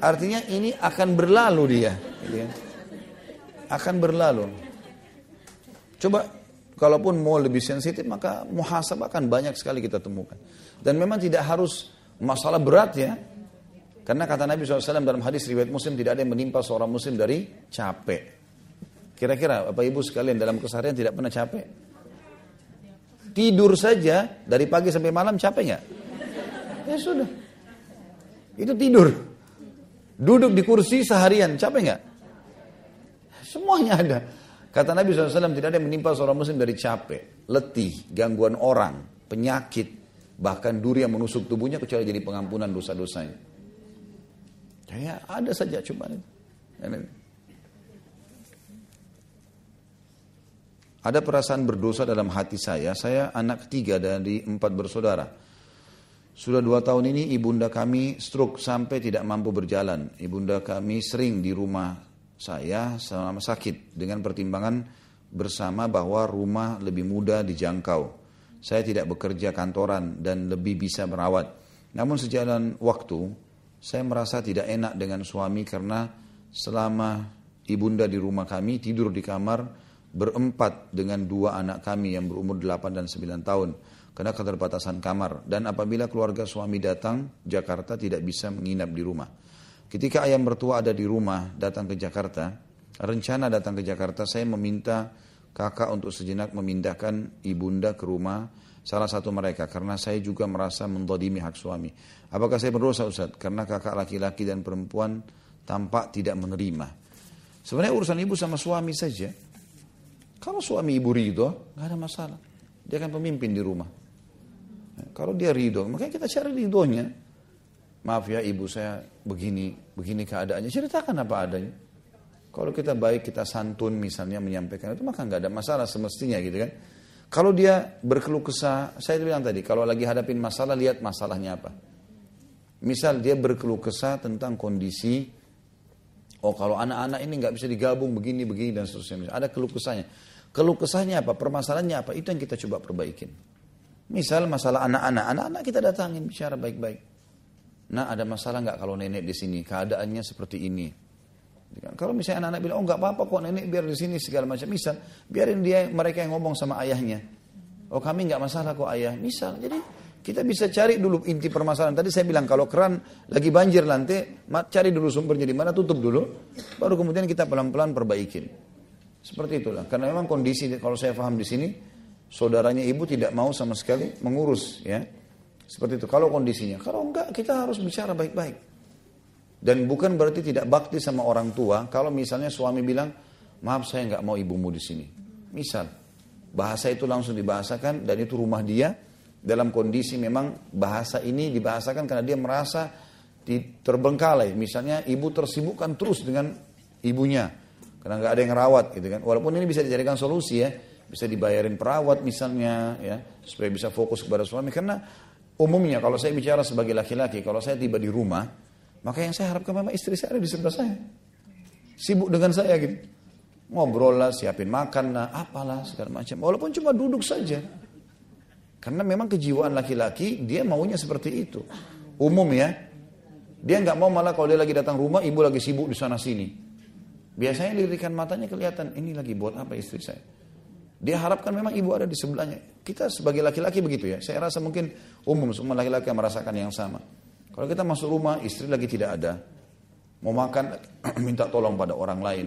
Artinya ini akan berlalu dia. Gitu ya. Akan berlalu. Coba kalaupun mau lebih sensitif maka muhasabah akan banyak sekali kita temukan. Dan memang tidak harus masalah berat ya. Karena kata Nabi SAW dalam hadis riwayat muslim tidak ada yang menimpa seorang muslim dari capek. Kira-kira Bapak Ibu sekalian dalam keseharian tidak pernah capek tidur saja dari pagi sampai malam capek nggak? Ya sudah. Itu tidur. Duduk di kursi seharian capek nggak? Semuanya ada. Kata Nabi SAW tidak ada yang menimpa seorang muslim dari capek, letih, gangguan orang, penyakit, bahkan duri yang menusuk tubuhnya kecuali jadi pengampunan dosa-dosanya. Ya, ya ada saja cuman. itu. Ya, ya. Ada perasaan berdosa dalam hati saya, saya anak ketiga dari empat bersaudara. Sudah dua tahun ini ibunda kami stroke sampai tidak mampu berjalan. Ibunda kami sering di rumah saya selama sakit dengan pertimbangan bersama bahwa rumah lebih mudah dijangkau. Saya tidak bekerja kantoran dan lebih bisa merawat. Namun sejalan waktu, saya merasa tidak enak dengan suami karena selama ibunda di rumah kami tidur di kamar, berempat dengan dua anak kami yang berumur delapan dan sembilan tahun karena keterbatasan kamar dan apabila keluarga suami datang Jakarta tidak bisa menginap di rumah. Ketika ayam bertua ada di rumah datang ke Jakarta, rencana datang ke Jakarta saya meminta kakak untuk sejenak memindahkan ibunda ke rumah salah satu mereka karena saya juga merasa mendodimi hak suami. Apakah saya berdosa Ustaz? Karena kakak laki-laki dan perempuan tampak tidak menerima. Sebenarnya urusan ibu sama suami saja. Kalau suami ibu ridho, nggak ada masalah. Dia kan pemimpin di rumah. Kalau dia ridho, makanya kita cari ridhonya. Maaf ya ibu saya begini, begini keadaannya. Ceritakan apa adanya. Kalau kita baik, kita santun misalnya menyampaikan itu, maka nggak ada masalah semestinya gitu kan. Kalau dia berkeluh kesah, saya bilang tadi, kalau lagi hadapin masalah, lihat masalahnya apa. Misal dia berkeluh kesah tentang kondisi, oh kalau anak-anak ini nggak bisa digabung begini, begini, dan seterusnya. Ada keluh kesahnya. Keluh kesahnya apa, permasalahannya apa, itu yang kita coba perbaikin. Misal masalah anak-anak, anak-anak kita datangin bicara baik-baik. Nah ada masalah nggak kalau nenek di sini, keadaannya seperti ini. Kalau misalnya anak-anak bilang, oh nggak apa-apa kok nenek biar di sini segala macam. Misal, biarin dia mereka yang ngomong sama ayahnya. Oh kami nggak masalah kok ayah. Misal, jadi kita bisa cari dulu inti permasalahan. Tadi saya bilang kalau keran lagi banjir lantai, cari dulu sumbernya di mana, tutup dulu. Baru kemudian kita pelan-pelan perbaikin. Seperti itulah. Karena memang kondisi kalau saya paham di sini saudaranya ibu tidak mau sama sekali mengurus ya. Seperti itu kalau kondisinya. Kalau enggak kita harus bicara baik-baik. Dan bukan berarti tidak bakti sama orang tua kalau misalnya suami bilang, "Maaf saya enggak mau ibumu di sini." Misal bahasa itu langsung dibahasakan dan itu rumah dia dalam kondisi memang bahasa ini dibahasakan karena dia merasa terbengkalai. Misalnya ibu tersibukkan terus dengan ibunya karena nggak ada yang rawat gitu kan. Walaupun ini bisa dijadikan solusi ya, bisa dibayarin perawat misalnya ya supaya bisa fokus kepada suami karena umumnya kalau saya bicara sebagai laki-laki kalau saya tiba di rumah maka yang saya harapkan memang istri saya ada di sebelah saya sibuk dengan saya gitu ngobrol lah siapin makan lah apalah segala macam walaupun cuma duduk saja karena memang kejiwaan laki-laki dia maunya seperti itu umum ya dia nggak mau malah kalau dia lagi datang rumah ibu lagi sibuk di sana sini Biasanya lirikan matanya kelihatan, ini lagi buat apa istri saya. Dia harapkan memang ibu ada di sebelahnya. Kita sebagai laki-laki begitu ya. Saya rasa mungkin umum semua laki-laki yang merasakan yang sama. Kalau kita masuk rumah, istri lagi tidak ada. Mau makan, minta tolong pada orang lain.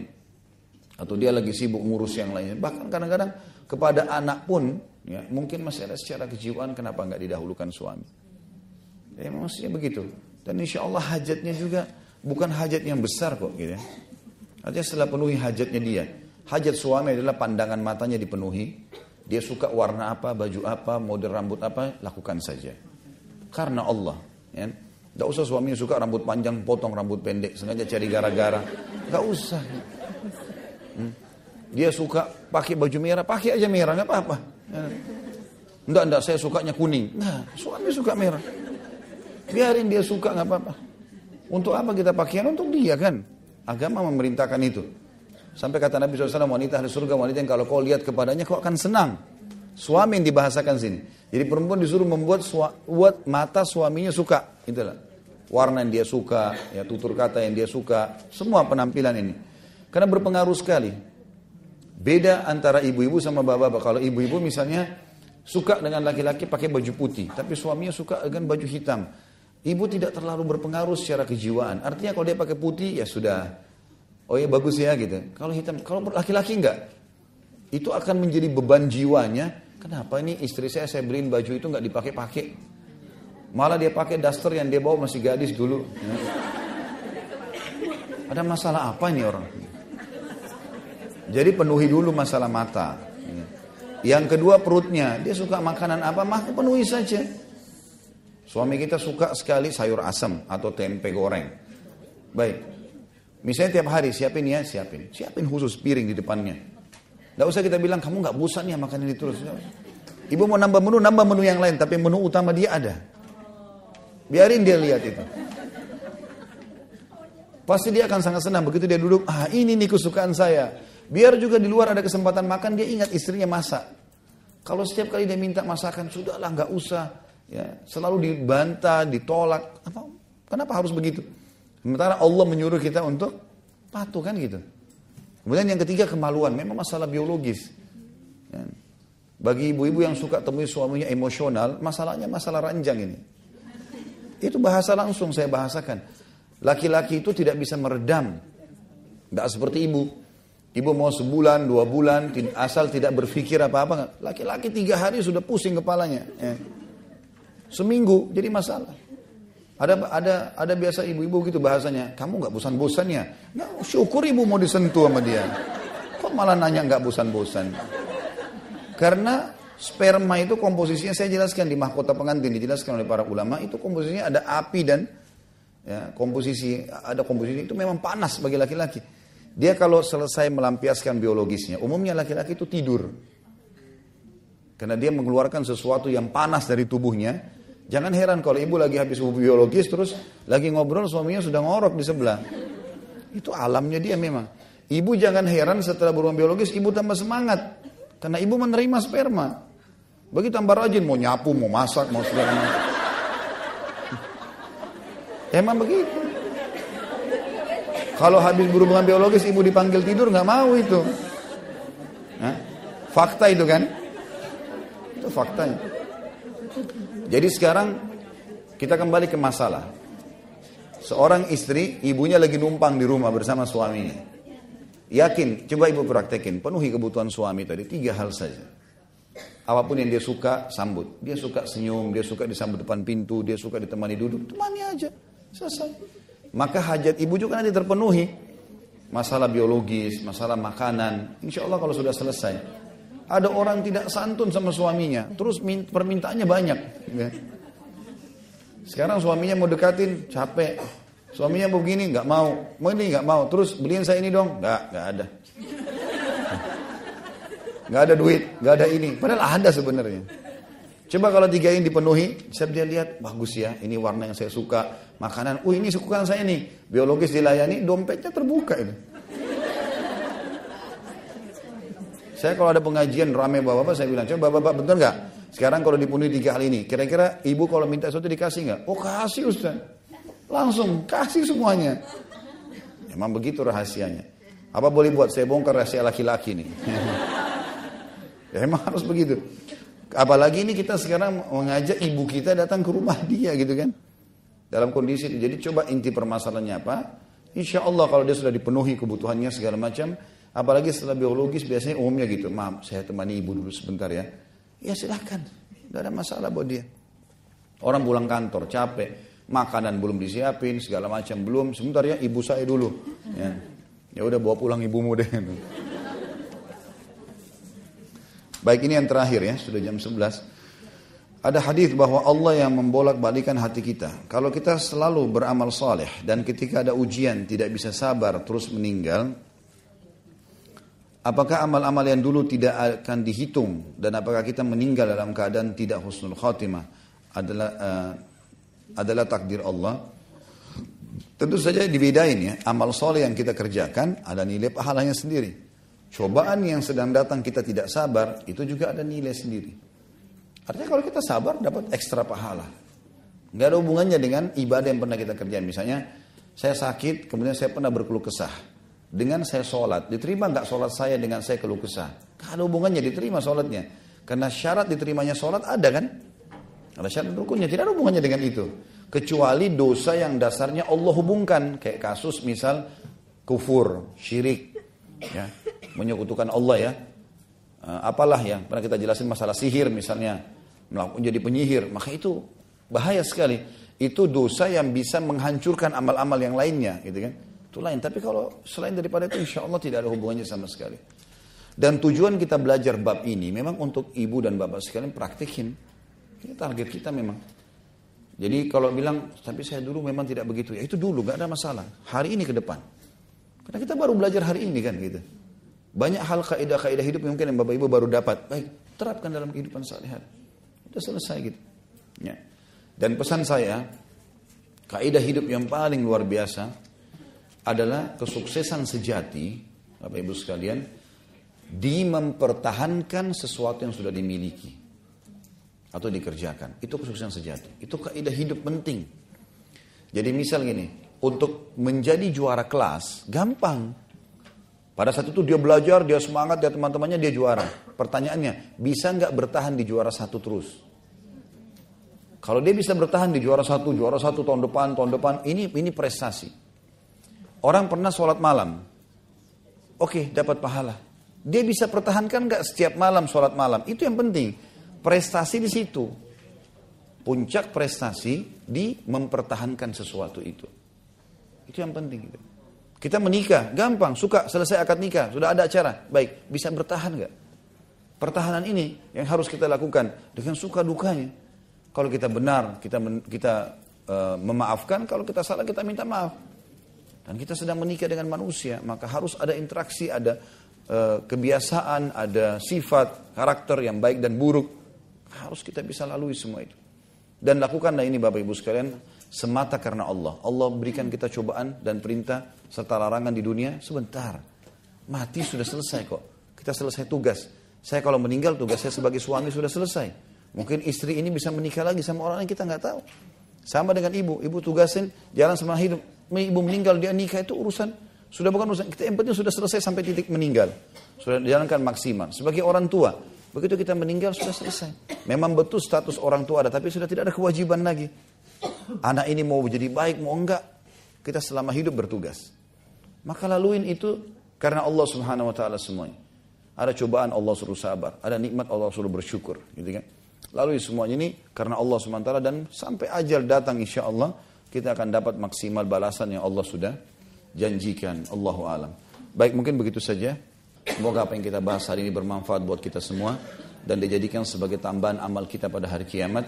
Atau dia lagi sibuk ngurus yang lain. Bahkan kadang-kadang kepada anak pun, ya, mungkin masih ada secara kejiwaan kenapa nggak didahulukan suami. Ya, maksudnya begitu. Dan insya Allah hajatnya juga bukan hajat yang besar kok gitu ya. Artinya setelah penuhi hajatnya dia. Hajat suami adalah pandangan matanya dipenuhi. Dia suka warna apa, baju apa, model rambut apa, lakukan saja. Karena Allah. Ya. Gak usah suami suka rambut panjang, potong rambut pendek. Sengaja cari gara-gara. Gak usah. Hmm. Dia suka pakai baju merah, pakai aja merah, gak apa-apa. Ya. Enggak, enggak, saya sukanya kuning. Nah, suami suka merah. Biarin dia suka, nggak apa-apa. Untuk apa kita pakaian? Untuk dia kan. Agama memerintahkan itu. Sampai kata Nabi SAW, wanita ahli surga, wanita yang kalau kau lihat kepadanya, kau akan senang. Suami yang dibahasakan sini. Jadi perempuan disuruh membuat sua, buat mata suaminya suka. Itulah. Warna yang dia suka, ya tutur kata yang dia suka. Semua penampilan ini. Karena berpengaruh sekali. Beda antara ibu-ibu sama bapak-bapak. Kalau ibu-ibu misalnya suka dengan laki-laki pakai baju putih. Tapi suaminya suka dengan baju hitam Ibu tidak terlalu berpengaruh secara kejiwaan. Artinya kalau dia pakai putih ya sudah. Oh ya bagus ya gitu. Kalau hitam, kalau laki-laki enggak. Itu akan menjadi beban jiwanya. Kenapa ini istri saya saya beliin baju itu nggak dipakai-pakai? Malah dia pakai daster yang dia bawa masih gadis dulu. Ya. Ada masalah apa nih orang? Jadi penuhi dulu masalah mata. Ya. Yang kedua perutnya, dia suka makanan apa, maka penuhi saja. Suami kita suka sekali sayur asam atau tempe goreng. Baik. Misalnya tiap hari siapin ya, siapin. Siapin khusus piring di depannya. Tidak usah kita bilang, kamu nggak bosan ya makan ini terus. Ibu mau nambah menu, nambah menu yang lain. Tapi menu utama dia ada. Biarin dia lihat itu. Pasti dia akan sangat senang. Begitu dia duduk, ah ini nih kesukaan saya. Biar juga di luar ada kesempatan makan, dia ingat istrinya masak. Kalau setiap kali dia minta masakan, sudahlah gak usah ya selalu dibantah, ditolak. Apa? Kenapa harus begitu? Sementara Allah menyuruh kita untuk patuh kan gitu. Kemudian yang ketiga kemaluan, memang masalah biologis. Ya. Bagi ibu-ibu yang suka temui suaminya emosional, masalahnya masalah ranjang ini. Itu bahasa langsung saya bahasakan. Laki-laki itu tidak bisa meredam. Tidak seperti ibu. Ibu mau sebulan, dua bulan, asal tidak berpikir apa-apa. Laki-laki tiga hari sudah pusing kepalanya. Ya. Seminggu jadi masalah. Ada ada ada biasa ibu-ibu gitu bahasanya. Kamu nggak bosan-bosannya? Nggak syukur ibu mau disentuh sama dia. Kok malah nanya nggak bosan-bosan? Karena sperma itu komposisinya saya jelaskan di mahkota pengantin dijelaskan oleh para ulama itu komposisinya ada api dan ya, komposisi ada komposisi itu memang panas bagi laki-laki. Dia kalau selesai melampiaskan biologisnya, umumnya laki-laki itu tidur. Karena dia mengeluarkan sesuatu yang panas dari tubuhnya, Jangan heran kalau ibu lagi habis ibu biologis terus lagi ngobrol suaminya sudah ngorok di sebelah. Itu alamnya dia memang. Ibu jangan heran setelah berumah biologis ibu tambah semangat. Karena ibu menerima sperma. Bagi tambah rajin mau nyapu, mau masak, mau segala macam. Emang begitu. Kalau habis berhubungan biologis ibu dipanggil tidur nggak mau itu. Hah? fakta itu kan? Itu faktanya. Jadi sekarang kita kembali ke masalah. Seorang istri, ibunya lagi numpang di rumah bersama suaminya. Yakin, coba ibu praktekin, penuhi kebutuhan suami tadi, tiga hal saja. Apapun yang dia suka, sambut. Dia suka senyum, dia suka disambut depan pintu, dia suka ditemani duduk, temani aja. Selesai. Maka hajat ibu juga nanti terpenuhi. Masalah biologis, masalah makanan. Insya Allah kalau sudah selesai, ada orang tidak santun sama suaminya, terus permintaannya banyak. Ya. Sekarang suaminya mau dekatin, capek. Suaminya mau begini, nggak mau. Mau ini nggak mau. Terus beliin saya ini dong, nggak, nggak ada. Nggak ada duit, nggak ada ini. Padahal ada sebenarnya. Coba kalau tiga ini dipenuhi, saya dia lihat, bagus ya, ini warna yang saya suka, makanan, oh ini sukukan saya nih, biologis dilayani, dompetnya terbuka ini. Saya kalau ada pengajian ramai bapak-bapak, saya bilang, coba bapak-bapak betul nggak? Sekarang kalau dipenuhi tiga hal ini, kira-kira ibu kalau minta sesuatu dikasih nggak? Oh kasih Ustaz. Langsung kasih semuanya. Emang begitu rahasianya. Apa boleh buat saya bongkar rahasia laki-laki nih. ya, emang harus begitu. Apalagi ini kita sekarang mengajak ibu kita datang ke rumah dia gitu kan. Dalam kondisi itu. Jadi coba inti permasalahannya apa? Insya Allah kalau dia sudah dipenuhi kebutuhannya segala macam. Apalagi setelah biologis biasanya umumnya gitu. Maaf, saya temani ibu dulu sebentar ya. Ya silahkan, tidak ada masalah buat dia. Orang pulang kantor, capek. Makanan belum disiapin, segala macam belum. Sebentar ya, ibu saya dulu. Ya, ya udah bawa pulang ibumu deh. Baik ini yang terakhir ya, sudah jam 11. Ada hadis bahwa Allah yang membolak-balikan hati kita. Kalau kita selalu beramal saleh dan ketika ada ujian tidak bisa sabar terus meninggal, Apakah amal-amal yang dulu tidak akan dihitung dan apakah kita meninggal dalam keadaan tidak husnul khatimah adalah uh, adalah takdir Allah? Tentu saja dibedain ya, amal soleh yang kita kerjakan ada nilai pahalanya sendiri. Cobaan yang sedang datang kita tidak sabar, itu juga ada nilai sendiri. Artinya kalau kita sabar dapat ekstra pahala. Nggak ada hubungannya dengan ibadah yang pernah kita kerjain. Misalnya, saya sakit, kemudian saya pernah berkeluh kesah. Dengan saya sholat, diterima nggak sholat saya dengan saya keluh kesah? Gak hubungannya diterima sholatnya. Karena syarat diterimanya sholat ada kan? Ada syarat rukunnya, tidak ada hubungannya dengan itu. Kecuali dosa yang dasarnya Allah hubungkan. Kayak kasus misal kufur, syirik, ya menyekutukan Allah ya. Eh, apalah ya, pernah kita jelasin masalah sihir misalnya. Melakukan jadi penyihir, maka itu bahaya sekali. Itu dosa yang bisa menghancurkan amal-amal yang lainnya gitu kan. Itu lain. Tapi kalau selain daripada itu insya Allah tidak ada hubungannya sama sekali. Dan tujuan kita belajar bab ini memang untuk ibu dan bapak sekalian praktikin. Ini target kita memang. Jadi kalau bilang, tapi saya dulu memang tidak begitu. Ya itu dulu, gak ada masalah. Hari ini ke depan. Karena kita baru belajar hari ini kan gitu. Banyak hal kaidah-kaidah hidup yang mungkin yang bapak ibu baru dapat. Baik, terapkan dalam kehidupan sehari-hari. Sudah selesai gitu. Ya. Dan pesan saya, kaidah hidup yang paling luar biasa adalah kesuksesan sejati, Bapak Ibu sekalian, di mempertahankan sesuatu yang sudah dimiliki atau dikerjakan. Itu kesuksesan sejati. Itu kaidah hidup penting. Jadi misal gini, untuk menjadi juara kelas gampang. Pada saat itu dia belajar, dia semangat, dia teman-temannya dia juara. Pertanyaannya, bisa nggak bertahan di juara satu terus? Kalau dia bisa bertahan di juara satu, juara satu tahun depan, tahun depan, ini ini prestasi. Orang pernah sholat malam. Oke, okay, dapat pahala. Dia bisa pertahankan nggak setiap malam sholat malam? Itu yang penting. Prestasi di situ. Puncak prestasi di mempertahankan sesuatu itu. Itu yang penting. Gitu. Kita menikah, gampang, suka, selesai akad nikah, sudah ada acara, baik, bisa bertahan nggak? Pertahanan ini yang harus kita lakukan dengan suka dukanya. Kalau kita benar, kita men, kita uh, memaafkan, kalau kita salah kita minta maaf. Dan kita sedang menikah dengan manusia, maka harus ada interaksi, ada eh, kebiasaan, ada sifat, karakter yang baik dan buruk. Harus kita bisa lalui semua itu. Dan lakukanlah ini Bapak Ibu sekalian semata karena Allah. Allah berikan kita cobaan dan perintah serta larangan di dunia sebentar. Mati sudah selesai kok. Kita selesai tugas. Saya kalau meninggal tugas saya sebagai suami sudah selesai. Mungkin istri ini bisa menikah lagi sama orang yang kita nggak tahu. Sama dengan ibu, ibu tugasin jalan sama hidup, ibu meninggal dia nikah itu urusan sudah bukan urusan kita yang penting sudah selesai sampai titik meninggal sudah dijalankan maksimal sebagai orang tua begitu kita meninggal sudah selesai memang betul status orang tua ada tapi sudah tidak ada kewajiban lagi anak ini mau menjadi baik mau enggak kita selama hidup bertugas maka laluin itu karena Allah Subhanahu wa taala semuanya ada cobaan Allah suruh sabar ada nikmat Allah suruh bersyukur gitu kan lalu semuanya ini karena Allah sementara dan sampai ajal datang insya Allah kita akan dapat maksimal balasan yang Allah sudah janjikan. Allahu alam. Baik, mungkin begitu saja. Semoga apa yang kita bahas hari ini bermanfaat buat kita semua dan dijadikan sebagai tambahan amal kita pada hari kiamat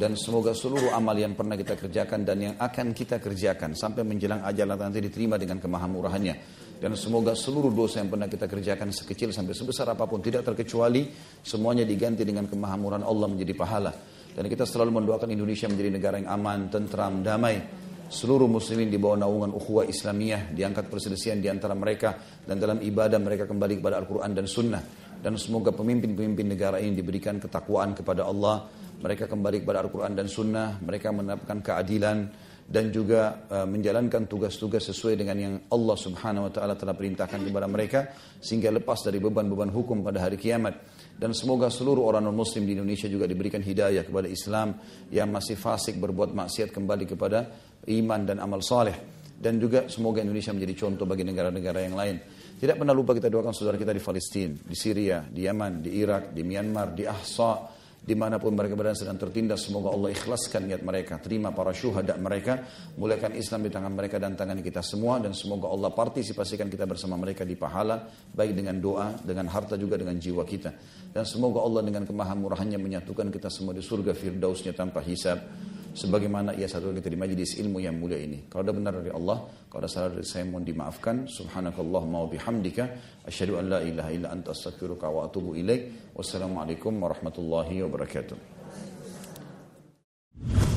dan semoga seluruh amal yang pernah kita kerjakan dan yang akan kita kerjakan sampai menjelang ajal nanti diterima dengan kemahamurahannya dan semoga seluruh dosa yang pernah kita kerjakan sekecil sampai sebesar apapun tidak terkecuali semuanya diganti dengan kemahamuran Allah menjadi pahala dan kita selalu mendoakan Indonesia menjadi negara yang aman, tentram, damai. Seluruh muslimin di bawah naungan ukhuwah Islamiyah diangkat perselisihan di antara mereka dan dalam ibadah mereka kembali kepada Al-Qur'an dan Sunnah. Dan semoga pemimpin-pemimpin negara ini diberikan ketakwaan kepada Allah, mereka kembali kepada Al-Qur'an dan Sunnah, mereka menerapkan keadilan dan juga uh, menjalankan tugas-tugas sesuai dengan yang Allah Subhanahu wa taala telah perintahkan kepada mereka sehingga lepas dari beban-beban hukum pada hari kiamat dan semoga seluruh orang non-muslim di Indonesia juga diberikan hidayah kepada Islam yang masih fasik berbuat maksiat kembali kepada iman dan amal saleh dan juga semoga Indonesia menjadi contoh bagi negara-negara yang lain. Tidak pernah lupa kita doakan saudara kita di Palestina, di Syria, di Yaman, di Irak, di Myanmar, di Ahsa, dimanapun mereka berada sedang tertindas semoga Allah ikhlaskan niat mereka terima para syuhada mereka muliakan Islam di tangan mereka dan tangan kita semua dan semoga Allah partisipasikan kita bersama mereka di pahala baik dengan doa dengan harta juga dengan jiwa kita dan semoga Allah dengan kemahamurahannya menyatukan kita semua di surga firdausnya tanpa hisab sebagaimana ia satu kita di majelis ilmu yang mulia ini. Kalau ada benar dari Allah, kalau ada salah dari saya mohon dimaafkan. Subhanakallah mau bihamdika. Asyhadu an la ilaha illa anta astaghfiruka wa atubu ilaik. Wassalamualaikum warahmatullahi wabarakatuh.